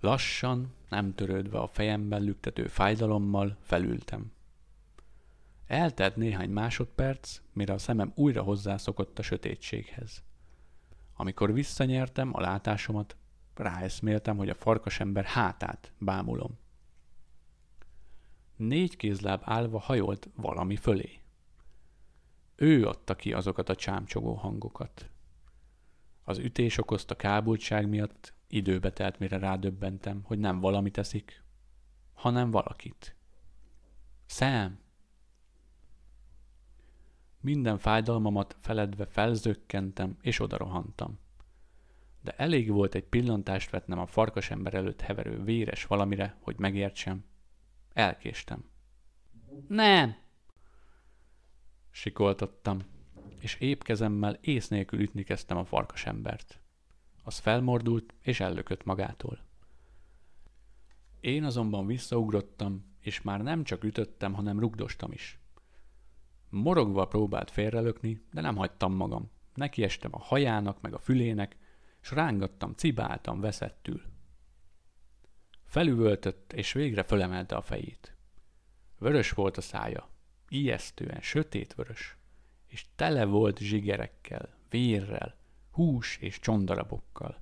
Lassan, nem törődve a fejemben lüktető fájdalommal felültem. Eltelt néhány másodperc, mire a szemem újra hozzászokott a sötétséghez. Amikor visszanyertem a látásomat, ráeszméltem, hogy a farkasember hátát bámulom. Négy kézláb állva hajolt valami fölé. Ő adta ki azokat a csámcsogó hangokat. Az ütés okozta kábultság miatt időbe telt, mire rádöbbentem, hogy nem valami teszik, hanem valakit. Szem! Minden fájdalmamat feledve felzökkentem, és odarohantam. De elég volt egy pillantást vetnem a farkasember előtt heverő véres valamire, hogy megértsem. Elkéstem. Nem! Sikoltottam, és épp kezemmel ész nélkül ütni kezdtem a farkasembert. Az felmordult és ellökött magától. Én azonban visszaugrottam, és már nem csak ütöttem, hanem rugdostam is. Morogva próbált félrelökni, de nem hagytam magam. Nekiestem a hajának, meg a fülének, s rángattam, cibáltam veszettül. Felüvöltött, és végre fölemelte a fejét. Vörös volt a szája, ijesztően vörös, és tele volt zsigerekkel, vérrel, hús és csondarabokkal.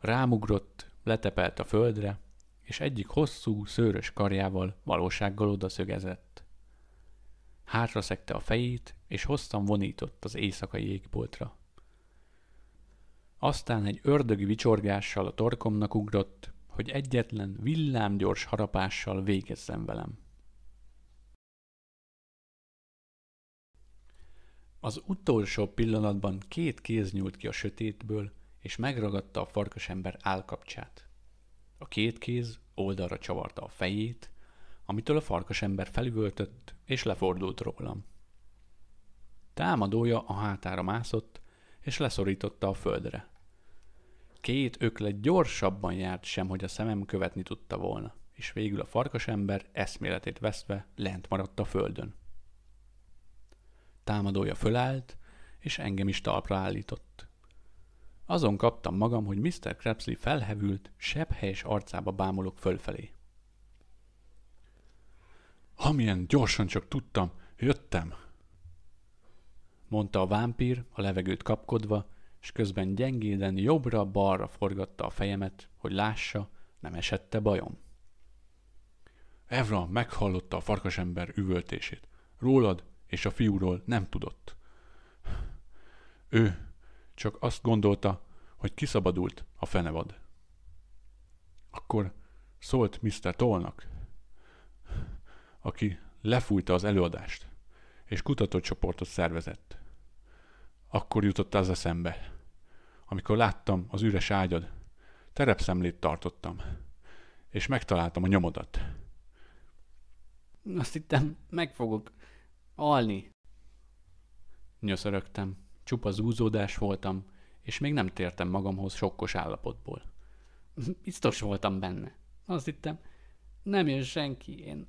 Rámugrott, letepelt a földre, és egyik hosszú, szőrös karjával valósággal odaszögezett. Hátra szekte a fejét, és hosszan vonított az éjszakai égboltra. Aztán egy ördögi vicsorgással a torkomnak ugrott, hogy egyetlen villámgyors harapással végezzen velem. Az utolsó pillanatban két kéz nyúlt ki a sötétből, és megragadta a farkasember állkapcsát. A két kéz oldalra csavarta a fejét, amitől a farkas ember felüvöltött és lefordult rólam. Támadója a hátára mászott, és leszorította a földre. Két öklet gyorsabban járt sem, hogy a szemem követni tudta volna, és végül a farkasember eszméletét veszve lent maradt a földön. Támadója fölállt, és engem is talpra állított. Azon kaptam magam, hogy Mr. Krebsley felhevült, helyes arcába bámulok fölfelé. Amilyen gyorsan csak tudtam, jöttem! mondta a vámpír, a levegőt kapkodva, és közben gyengéden jobbra-balra forgatta a fejemet, hogy lássa, nem esette bajom. Evra meghallotta a farkasember üvöltését. Rólad és a fiúról nem tudott. Ő csak azt gondolta, hogy kiszabadult a fenevad. Akkor szólt Mr. Tolnak, aki lefújta az előadást, és kutatócsoportot szervezett. Akkor jutott az eszembe. Amikor láttam az üres ágyad, terepszemlét tartottam, és megtaláltam a nyomodat. Azt hittem, meg fogok alni. Nyöszörögtem, csupa zúzódás voltam, és még nem tértem magamhoz sokkos állapotból. Biztos voltam benne. Azt hittem, nem jön senki, én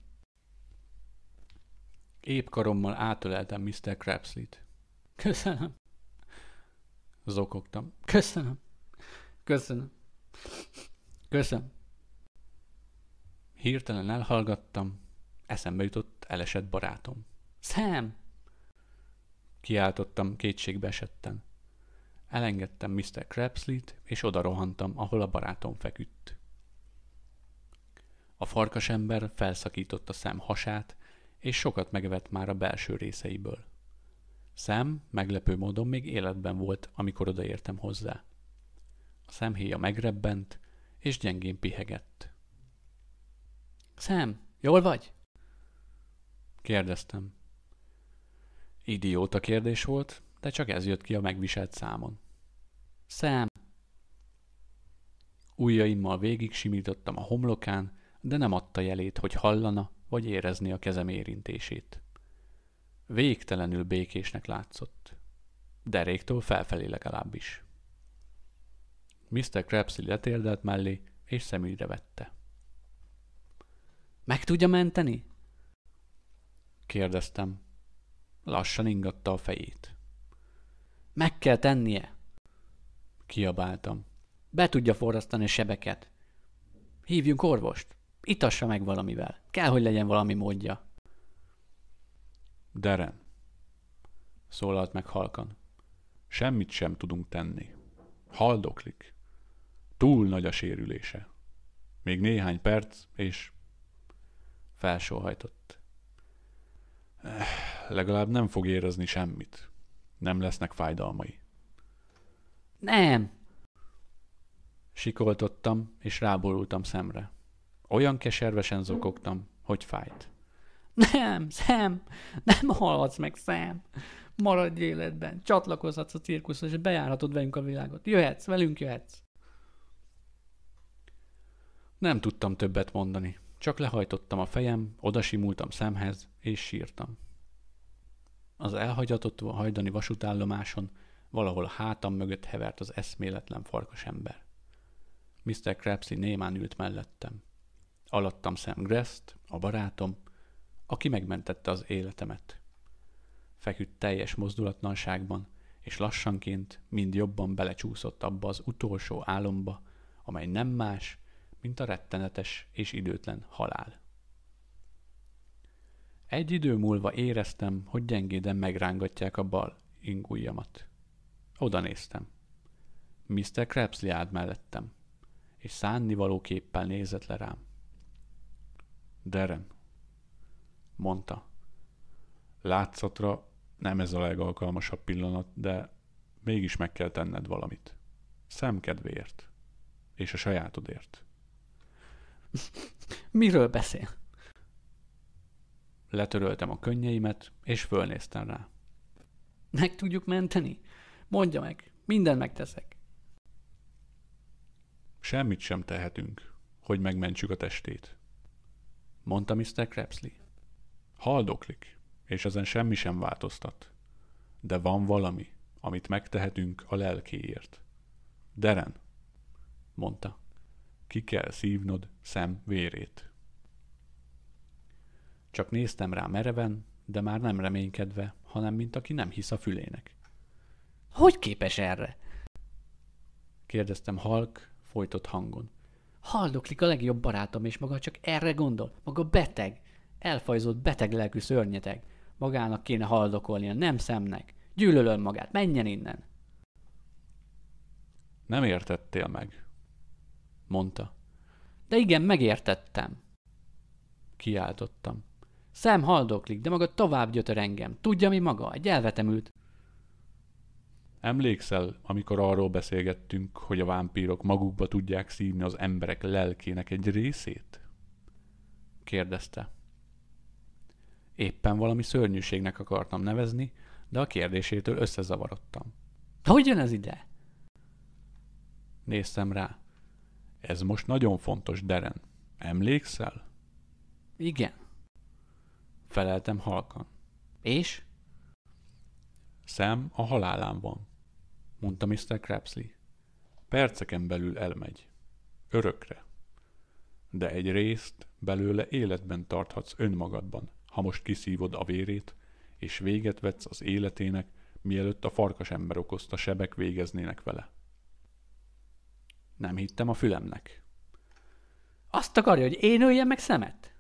Épp karommal átöleltem Mr. Crabsley-t. Köszönöm. Zokogtam. Köszönöm. Köszönöm. Köszönöm. Hirtelen elhallgattam, eszembe jutott elesett barátom. Szem! Kiáltottam kétségbe esetten. Elengedtem Mr. Crabsley-t, és oda rohantam, ahol a barátom feküdt. A farkasember felszakította szem hasát, és sokat megevett már a belső részeiből. Szem meglepő módon még életben volt, amikor odaértem hozzá. A szemhéja megrebbent, és gyengén pihegett. Szem, jól vagy? Kérdeztem. Idióta kérdés volt, de csak ez jött ki a megviselt számon. Szem! Ujjaimmal végig simítottam a homlokán, de nem adta jelét, hogy hallana, vagy érezni a kezem érintését. Végtelenül békésnek látszott. Deréktől felfelé legalábbis. Mr. Crabsley letérdelt mellé, és szemügyre vette. Meg tudja menteni? Kérdeztem. Lassan ingatta a fejét. Meg kell tennie! Kiabáltam. Be tudja forrasztani sebeket. Hívjunk orvost. Itassa meg valamivel. Kell, hogy legyen valami módja. Deren, szólalt meg halkan. Semmit sem tudunk tenni. Haldoklik. Túl nagy a sérülése. Még néhány perc, és felsóhajtott. Eh, legalább nem fog érezni semmit. Nem lesznek fájdalmai. Nem. Sikoltottam, és ráborultam szemre. Olyan keservesen zokogtam, hogy fájt. Nem, Szem, nem halhatsz meg, Szem. Maradj életben, csatlakozhatsz a cirkuszhoz, és bejárhatod velünk a világot. Jöhetsz, velünk jöhetsz. Nem tudtam többet mondani. Csak lehajtottam a fejem, odasimultam szemhez, és sírtam. Az elhagyatott hajdani vasútállomáson valahol a hátam mögött hevert az eszméletlen ember. Mr. Krebsi némán ült mellettem. Alattam Sam Grest, a barátom, aki megmentette az életemet. Feküdt teljes mozdulatlanságban, és lassanként mind jobban belecsúszott abba az utolsó álomba, amely nem más, mint a rettenetes és időtlen halál. Egy idő múlva éreztem, hogy gyengéden megrángatják a bal ingújjamat. Oda néztem. Mr. Krebsli állt mellettem, és szánnivalóképpel nézett le rám. Deren, mondta. Látszatra nem ez a legalkalmasabb pillanat, de mégis meg kell tenned valamit. Szemkedvéért. És a sajátodért. Miről beszél? Letöröltem a könnyeimet, és fölnéztem rá. Meg tudjuk menteni? Mondja meg, mindent megteszek. Semmit sem tehetünk, hogy megmentsük a testét mondta Mr. Krebsley. Haldoklik, és ezen semmi sem változtat. De van valami, amit megtehetünk a lelkéért. Deren, mondta, ki kell szívnod szem vérét. Csak néztem rá mereven, de már nem reménykedve, hanem mint aki nem hisz a fülének. Hogy képes erre? kérdeztem halk, folytott hangon. Haldoklik a legjobb barátom, és maga csak erre gondol. Maga beteg. Elfajzott beteg lelkű szörnyeteg. Magának kéne haldokolnia, nem szemnek. Gyűlölöm magát, menjen innen. Nem értettél meg, mondta. De igen, megértettem. Kiáltottam. Szem haldoklik, de maga tovább gyötör engem. Tudja mi maga? Egy elvetemült. Emlékszel, amikor arról beszélgettünk, hogy a vámpírok magukba tudják szívni az emberek lelkének egy részét? kérdezte. Éppen valami szörnyűségnek akartam nevezni, de a kérdésétől összezavarodtam. Hogy jön ez ide? Néztem rá. Ez most nagyon fontos, Deren. Emlékszel? Igen. Feleltem halkan. És? Szem a halálán van mondta Mr. Crapsley. Perceken belül elmegy. Örökre. De egy részt belőle életben tarthatsz önmagadban, ha most kiszívod a vérét, és véget vetsz az életének, mielőtt a farkas ember okozta sebek végeznének vele. Nem hittem a fülemnek. Azt akarja, hogy én öljem meg szemet?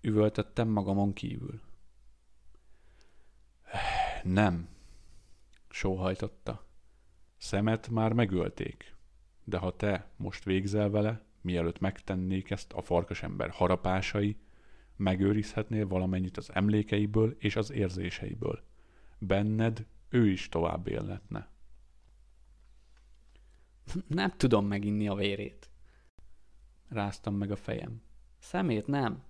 Üvöltettem magamon kívül. Nem, sóhajtotta. Szemet már megölték, de ha te most végzel vele, mielőtt megtennék ezt a ember harapásai, megőrizhetnél valamennyit az emlékeiből és az érzéseiből. Benned ő is tovább élhetne. Nem tudom meginni a vérét. Ráztam meg a fejem. Szemét nem.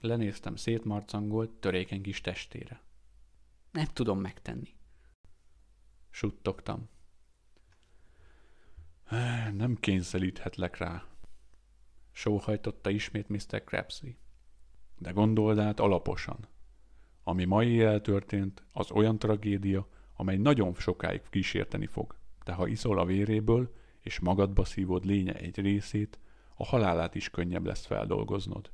Lenéztem szétmarcangolt, törékeny kis testére. Nem tudom megtenni. Suttogtam. Nem kényszeríthetlek rá. Sóhajtotta ismét Mr. Crabsley. De gondold át alaposan. Ami mai éjjel történt, az olyan tragédia, amely nagyon sokáig kísérteni fog. De ha iszol a véréből, és magadba szívod lénye egy részét, a halálát is könnyebb lesz feldolgoznod.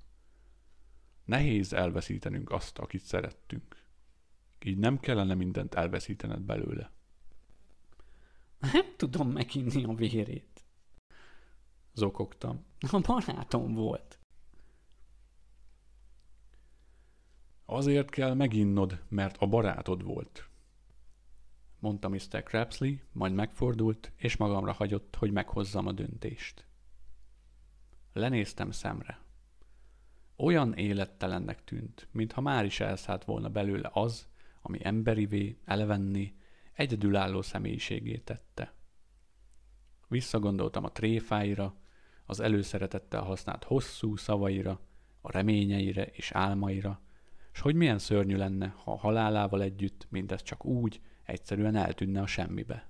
Nehéz elveszítenünk azt, akit szerettünk így nem kellene mindent elveszítened belőle. Nem tudom meginni a vérét. Zokogtam. A barátom volt. Azért kell meginnod, mert a barátod volt. Mondta Mr. Crapsley, majd megfordult, és magamra hagyott, hogy meghozzam a döntést. Lenéztem szemre. Olyan élettelennek tűnt, mintha már is elszállt volna belőle az, ami emberivé, elevenni, egyedülálló személyiségét tette. Visszagondoltam a tréfáira, az előszeretettel használt hosszú szavaira, a reményeire és álmaira, s hogy milyen szörnyű lenne, ha a halálával együtt mindez csak úgy, egyszerűen eltűnne a semmibe.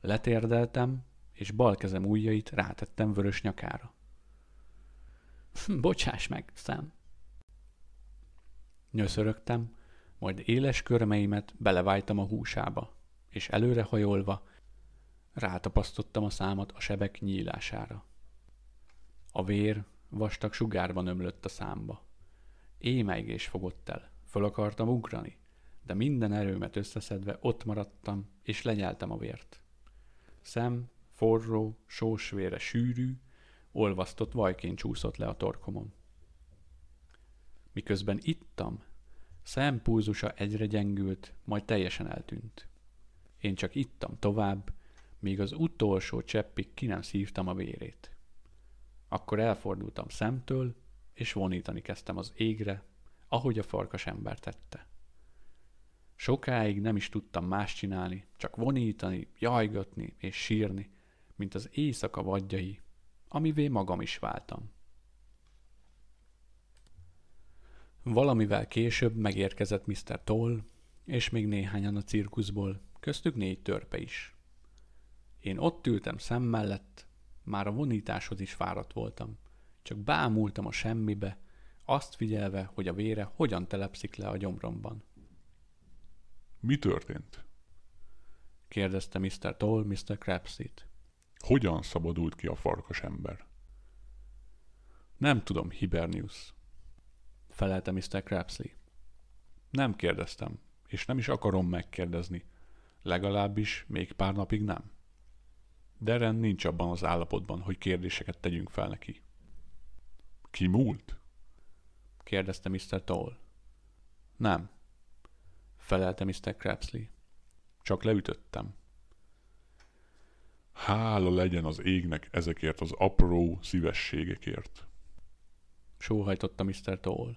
Letérdeltem, és bal kezem ujjait rátettem vörös nyakára. Hm, bocsáss meg, szem! Nyöszörögtem, majd éles körmeimet belevájtam a húsába, és előrehajolva rátapasztottam a számat a sebek nyílására. A vér vastag sugárban ömlött a számba. Émeigés fogott el, föl akartam ugrani, de minden erőmet összeszedve ott maradtam, és lenyeltem a vért. Szem, forró, sósvére sűrű, olvasztott vajként csúszott le a torkomon. Miközben ittam, Szempulzusa egyre gyengült, majd teljesen eltűnt. Én csak ittam tovább, míg az utolsó cseppig ki nem szívtam a vérét. Akkor elfordultam szemtől, és vonítani kezdtem az égre, ahogy a farkas ember tette. Sokáig nem is tudtam más csinálni, csak vonítani, jajgatni és sírni, mint az éjszaka vadjai, amivé magam is váltam. Valamivel később megérkezett Mr. Toll, és még néhányan a cirkuszból, köztük négy törpe is. Én ott ültem szem mellett, már a vonításhoz is fáradt voltam. Csak bámultam a semmibe, azt figyelve, hogy a vére hogyan telepszik le a gyomromban. Mi történt? kérdezte Mr. Toll Mr. Krabsit. Hogyan szabadult ki a farkas ember? Nem tudom, Hibernius, felelte Mr. Crabsley. Nem kérdeztem, és nem is akarom megkérdezni. Legalábbis még pár napig nem. Deren nincs abban az állapotban, hogy kérdéseket tegyünk fel neki. Ki múlt? kérdezte Mr. Toll. Nem, felelte Mr. Crabsley. Csak leütöttem. Hála legyen az égnek ezekért az apró szívességekért. Sóhajtotta Mr. Toll.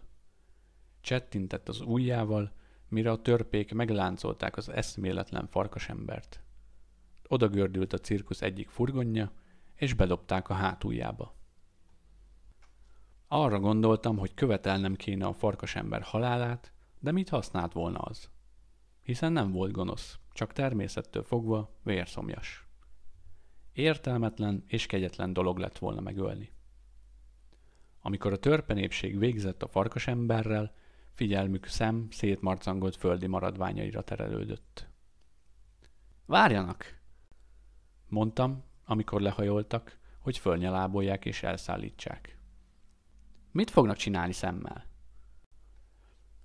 Csettintett az ujjával, mire a törpék megláncolták az eszméletlen farkasembert. Oda gördült a cirkusz egyik furgonja, és bedobták a hátuljába. Arra gondoltam, hogy követelnem kéne a farkasember halálát, de mit használt volna az? Hiszen nem volt gonosz, csak természettől fogva vérszomjas. Értelmetlen és kegyetlen dolog lett volna megölni. Amikor a törpenépség végzett a farkasemberrel, figyelmük szem szétmarcangolt földi maradványaira terelődött. Várjanak! Mondtam, amikor lehajoltak, hogy fölnyalábolják és elszállítsák. Mit fognak csinálni szemmel?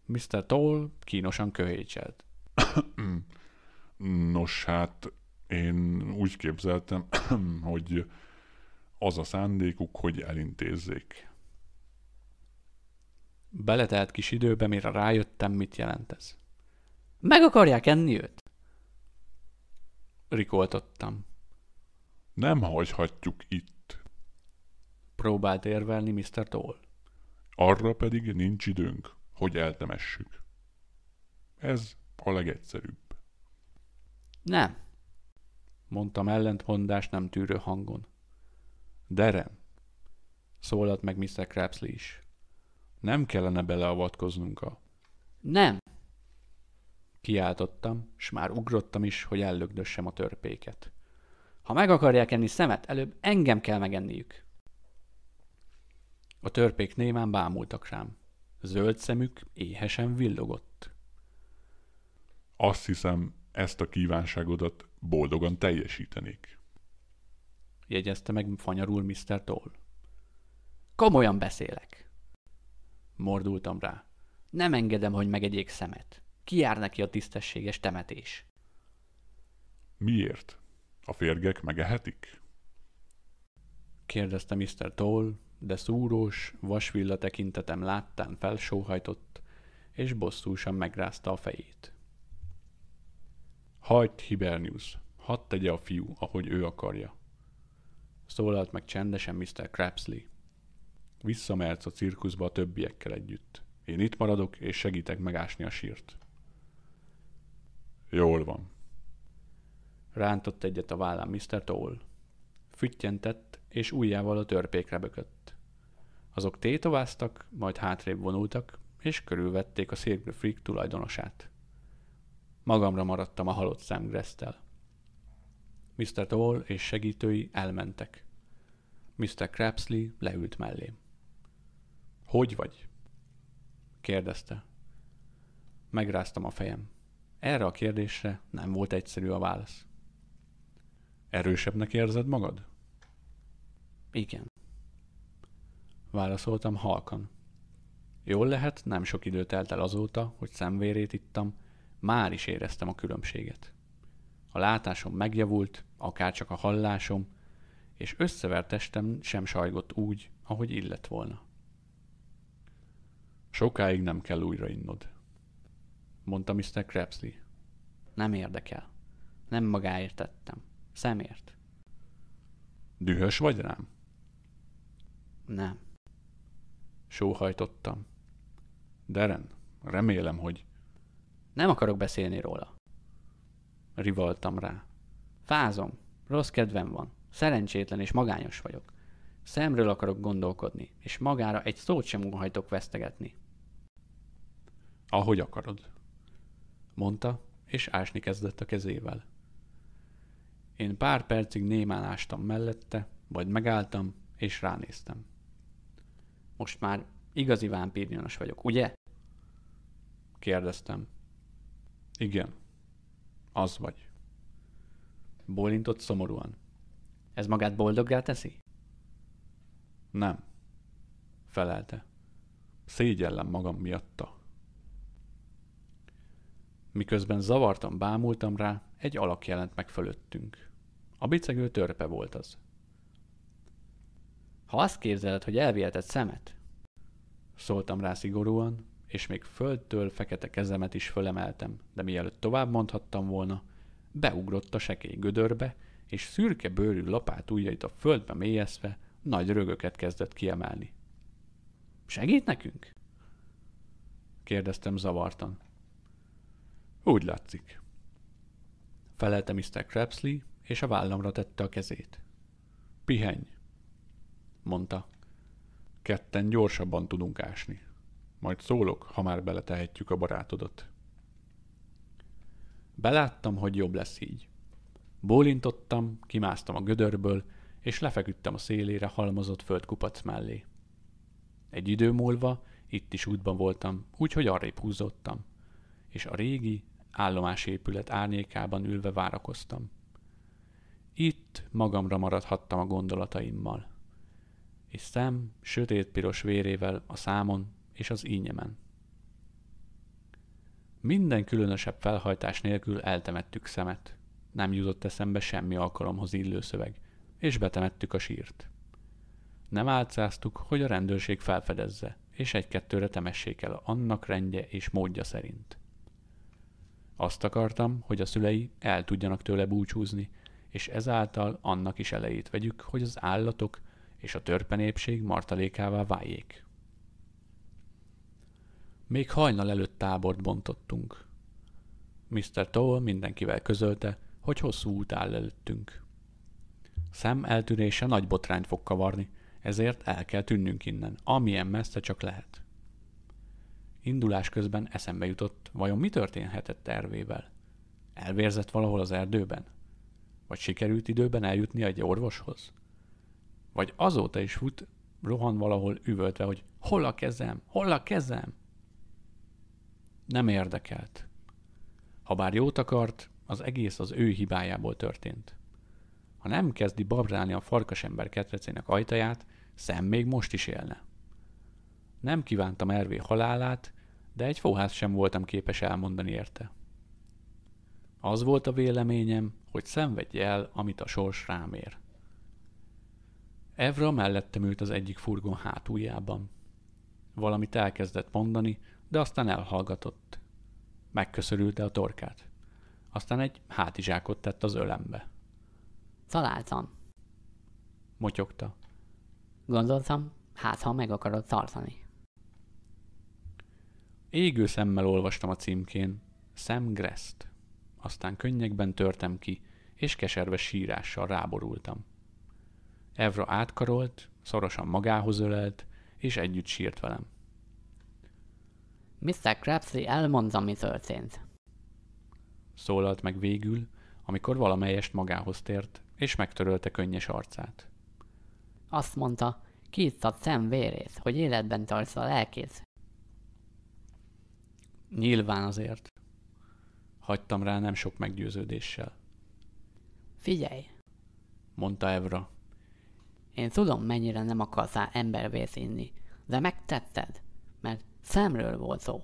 Mr. Toll kínosan köhécselt. Nos, hát én úgy képzeltem, hogy az a szándékuk, hogy elintézzék. Beletelt kis időbe, mire rájöttem, mit jelent ez. Meg akarják enni őt? Rikoltottam. Nem hagyhatjuk itt. Próbált érvelni Mr. Toll. Arra pedig nincs időnk, hogy eltemessük. Ez a legegyszerűbb. Nem, mondtam ellentmondást nem tűrő hangon. Derem, szólalt meg Mr. Crabsley is. Nem kellene beleavatkoznunk a... Nem. Kiáltottam, s már ugrottam is, hogy ellögdössem a törpéket. Ha meg akarják enni szemet, előbb engem kell megenniük. A törpék némán bámultak rám. Zöld szemük éhesen villogott. Azt hiszem, ezt a kívánságodat boldogan teljesítenék. Jegyezte meg fanyarul Mr. Toll. Komolyan beszélek mordultam rá. Nem engedem, hogy megegyék szemet. Ki jár neki a tisztességes temetés? Miért? A férgek megehetik? kérdezte Mr. Toll, de szúrós, vasvilla tekintetem láttán felsóhajtott, és bosszúsan megrázta a fejét. Hagyd, Hibernius, hadd tegye a fiú, ahogy ő akarja. Szólalt meg csendesen Mr. Crapsley. Visszamehetsz a cirkuszba a többiekkel együtt. Én itt maradok, és segítek megásni a sírt. Jól van. Rántott egyet a vállám Mr. Toll. Füttyentett, és újjával a törpékre bökött. Azok tétováztak, majd hátrébb vonultak, és körülvették a Circle Freak tulajdonosát. Magamra maradtam a halott szám Gresztel. Mr. Toll és segítői elmentek. Mr. Crapsley leült mellém. Hogy vagy? kérdezte. Megráztam a fejem. Erre a kérdésre nem volt egyszerű a válasz. Erősebbnek érzed magad? Igen. Válaszoltam halkan. Jól lehet, nem sok idő telt el azóta, hogy szemvérét ittam, már is éreztem a különbséget. A látásom megjavult, akárcsak a hallásom, és összevert testem sem sajgott úgy, ahogy illett volna. Sokáig nem kell újra innod. Mondta Mr. Crabsley. Nem érdekel. Nem magáért tettem. Szemért. Dühös vagy rám? Nem. Sóhajtottam. Deren, remélem, hogy... Nem akarok beszélni róla. Rivaltam rá. Fázom. Rossz kedvem van. Szerencsétlen és magányos vagyok. Szemről akarok gondolkodni, és magára egy szót sem óhajtok vesztegetni. Ahogy akarod, mondta, és ásni kezdett a kezével. Én pár percig némán ástam mellette, vagy megálltam, és ránéztem. Most már igazi vámpírnyonos vagyok, ugye? Kérdeztem. Igen, az vagy. Bólintott szomorúan. Ez magát boldoggá teszi? Nem, felelte. Szégyellem magam miatta. Miközben zavartan bámultam rá, egy alak jelent meg fölöttünk. A bicegő törpe volt az. Ha azt képzeled, hogy elvihetett szemet, szóltam rá szigorúan, és még földtől fekete kezemet is fölemeltem, de mielőtt tovább mondhattam volna, beugrott a sekély gödörbe, és szürke bőrű lapát ujjait a földbe mélyezve nagy rögöket kezdett kiemelni. Segít nekünk? kérdeztem zavartan. Úgy látszik. Felelte Mr. Crapsley, és a vállamra tette a kezét. Pihenj, mondta. Ketten gyorsabban tudunk ásni. Majd szólok, ha már beletehetjük a barátodat. Beláttam, hogy jobb lesz így. Bólintottam, kimásztam a gödörből, és lefeküdtem a szélére halmozott földkupac mellé. Egy idő múlva itt is útban voltam, úgyhogy arrébb húzottam, és a régi, állomásépület árnyékában ülve várakoztam. Itt magamra maradhattam a gondolataimmal. És szem sötétpiros vérével a számon és az ínyemen. Minden különösebb felhajtás nélkül eltemettük szemet. Nem jutott eszembe semmi alkalomhoz illő szöveg, és betemettük a sírt. Nem álcáztuk, hogy a rendőrség felfedezze, és egy-kettőre temessék el annak rendje és módja szerint. Azt akartam, hogy a szülei el tudjanak tőle búcsúzni, és ezáltal annak is elejét vegyük, hogy az állatok és a törpenépség martalékává váljék. Még hajnal előtt tábort bontottunk. Mr. Toll mindenkivel közölte, hogy hosszú út áll előttünk. Szem eltűnése nagy botrányt fog kavarni, ezért el kell tűnnünk innen, amilyen messze csak lehet. Indulás közben eszembe jutott, vajon mi történhetett tervével? Elvérzett valahol az erdőben? Vagy sikerült időben eljutni egy orvoshoz? Vagy azóta is fut, rohan valahol üvöltve, hogy hol a kezem, hol a kezem? Nem érdekelt. Habár jót akart, az egész az ő hibájából történt. Ha nem kezdi babrálni a farkasember ketrecének ajtaját, szem még most is élne. Nem kívántam Ervé halálát, de egy fohász sem voltam képes elmondani érte. Az volt a véleményem, hogy szenvedj el, amit a sors rámér. Evra mellettem ült az egyik furgon hátuljában. Valamit elkezdett mondani, de aztán elhallgatott. Megköszörülte a torkát. Aztán egy hátizsákot tett az ölembe. Találtam. Motyogta. Gondoltam, hát ha meg akarod tartani. Égő szemmel olvastam a címkén. Sam Grest. Aztán könnyekben törtem ki, és keserves sírással ráborultam. Evra átkarolt, szorosan magához ölelt, és együtt sírt velem. Mr. Crabtree elmondza, mi történt. Szólalt meg végül, amikor valamelyest magához tért, és megtörölte könnyes arcát. Azt mondta, kiittad szem vérét, hogy életben tartsa a lelkét, Nyilván azért hagytam rá nem sok meggyőződéssel. Figyelj, mondta Evra. Én tudom, mennyire nem akartál embervész inni, de megtetted, mert szemről volt szó.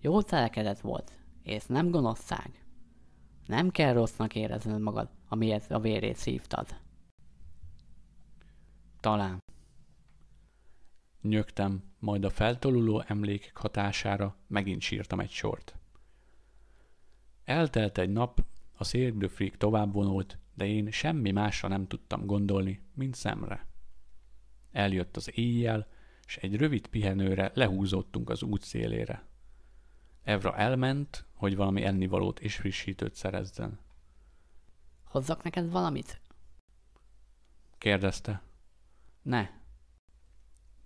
Jó telekedet volt, és nem gonoszság. Nem kell rossznak érezned magad, amiért a vérét szívtad. Talán. Nyögtem, majd a feltoluló emlékek hatására megint sírtam egy sort. Eltelt egy nap, a szélgdöfrik tovább vonult, de én semmi másra nem tudtam gondolni, mint szemre. Eljött az éjjel, és egy rövid pihenőre lehúzódtunk az út szélére. Evra elment, hogy valami ennivalót és frissítőt szerezzen. Hozzak neked valamit? kérdezte. Ne.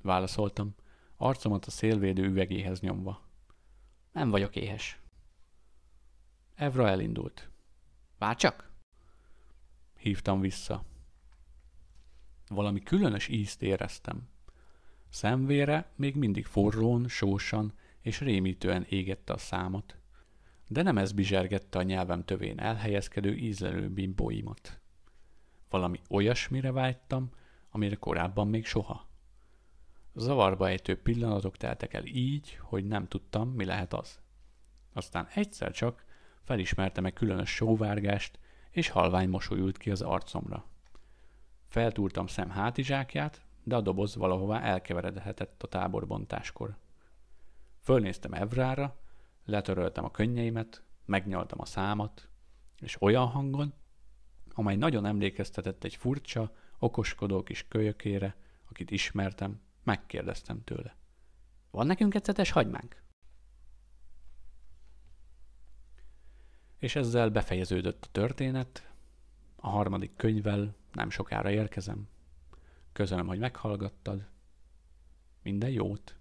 Válaszoltam arcomat a szélvédő üvegéhez nyomva. Nem vagyok éhes. Evra elindult. Vár csak! Hívtam vissza. Valami különös ízt éreztem. Szemvére még mindig forrón, sósan és rémítően égette a számot, de nem ez bizsergette a nyelvem tövén elhelyezkedő ízlelő bimbóimat. Valami olyasmire vágytam, amire korábban még soha. Zavarba ejtő pillanatok teltek el így, hogy nem tudtam, mi lehet az. Aztán egyszer csak felismertem egy különös sóvárgást, és halvány mosolyult ki az arcomra. Feltúrtam szem hátizsákját, de a doboz valahová elkeveredhetett a táborbontáskor. Fölnéztem Evrára, letöröltem a könnyeimet, megnyaltam a számat, és olyan hangon, amely nagyon emlékeztetett egy furcsa, okoskodó kis kölyökére, akit ismertem, Megkérdeztem tőle. Van nekünk ecetes hagymánk? És ezzel befejeződött a történet. A harmadik könyvvel nem sokára érkezem. Köszönöm, hogy meghallgattad. Minden jót!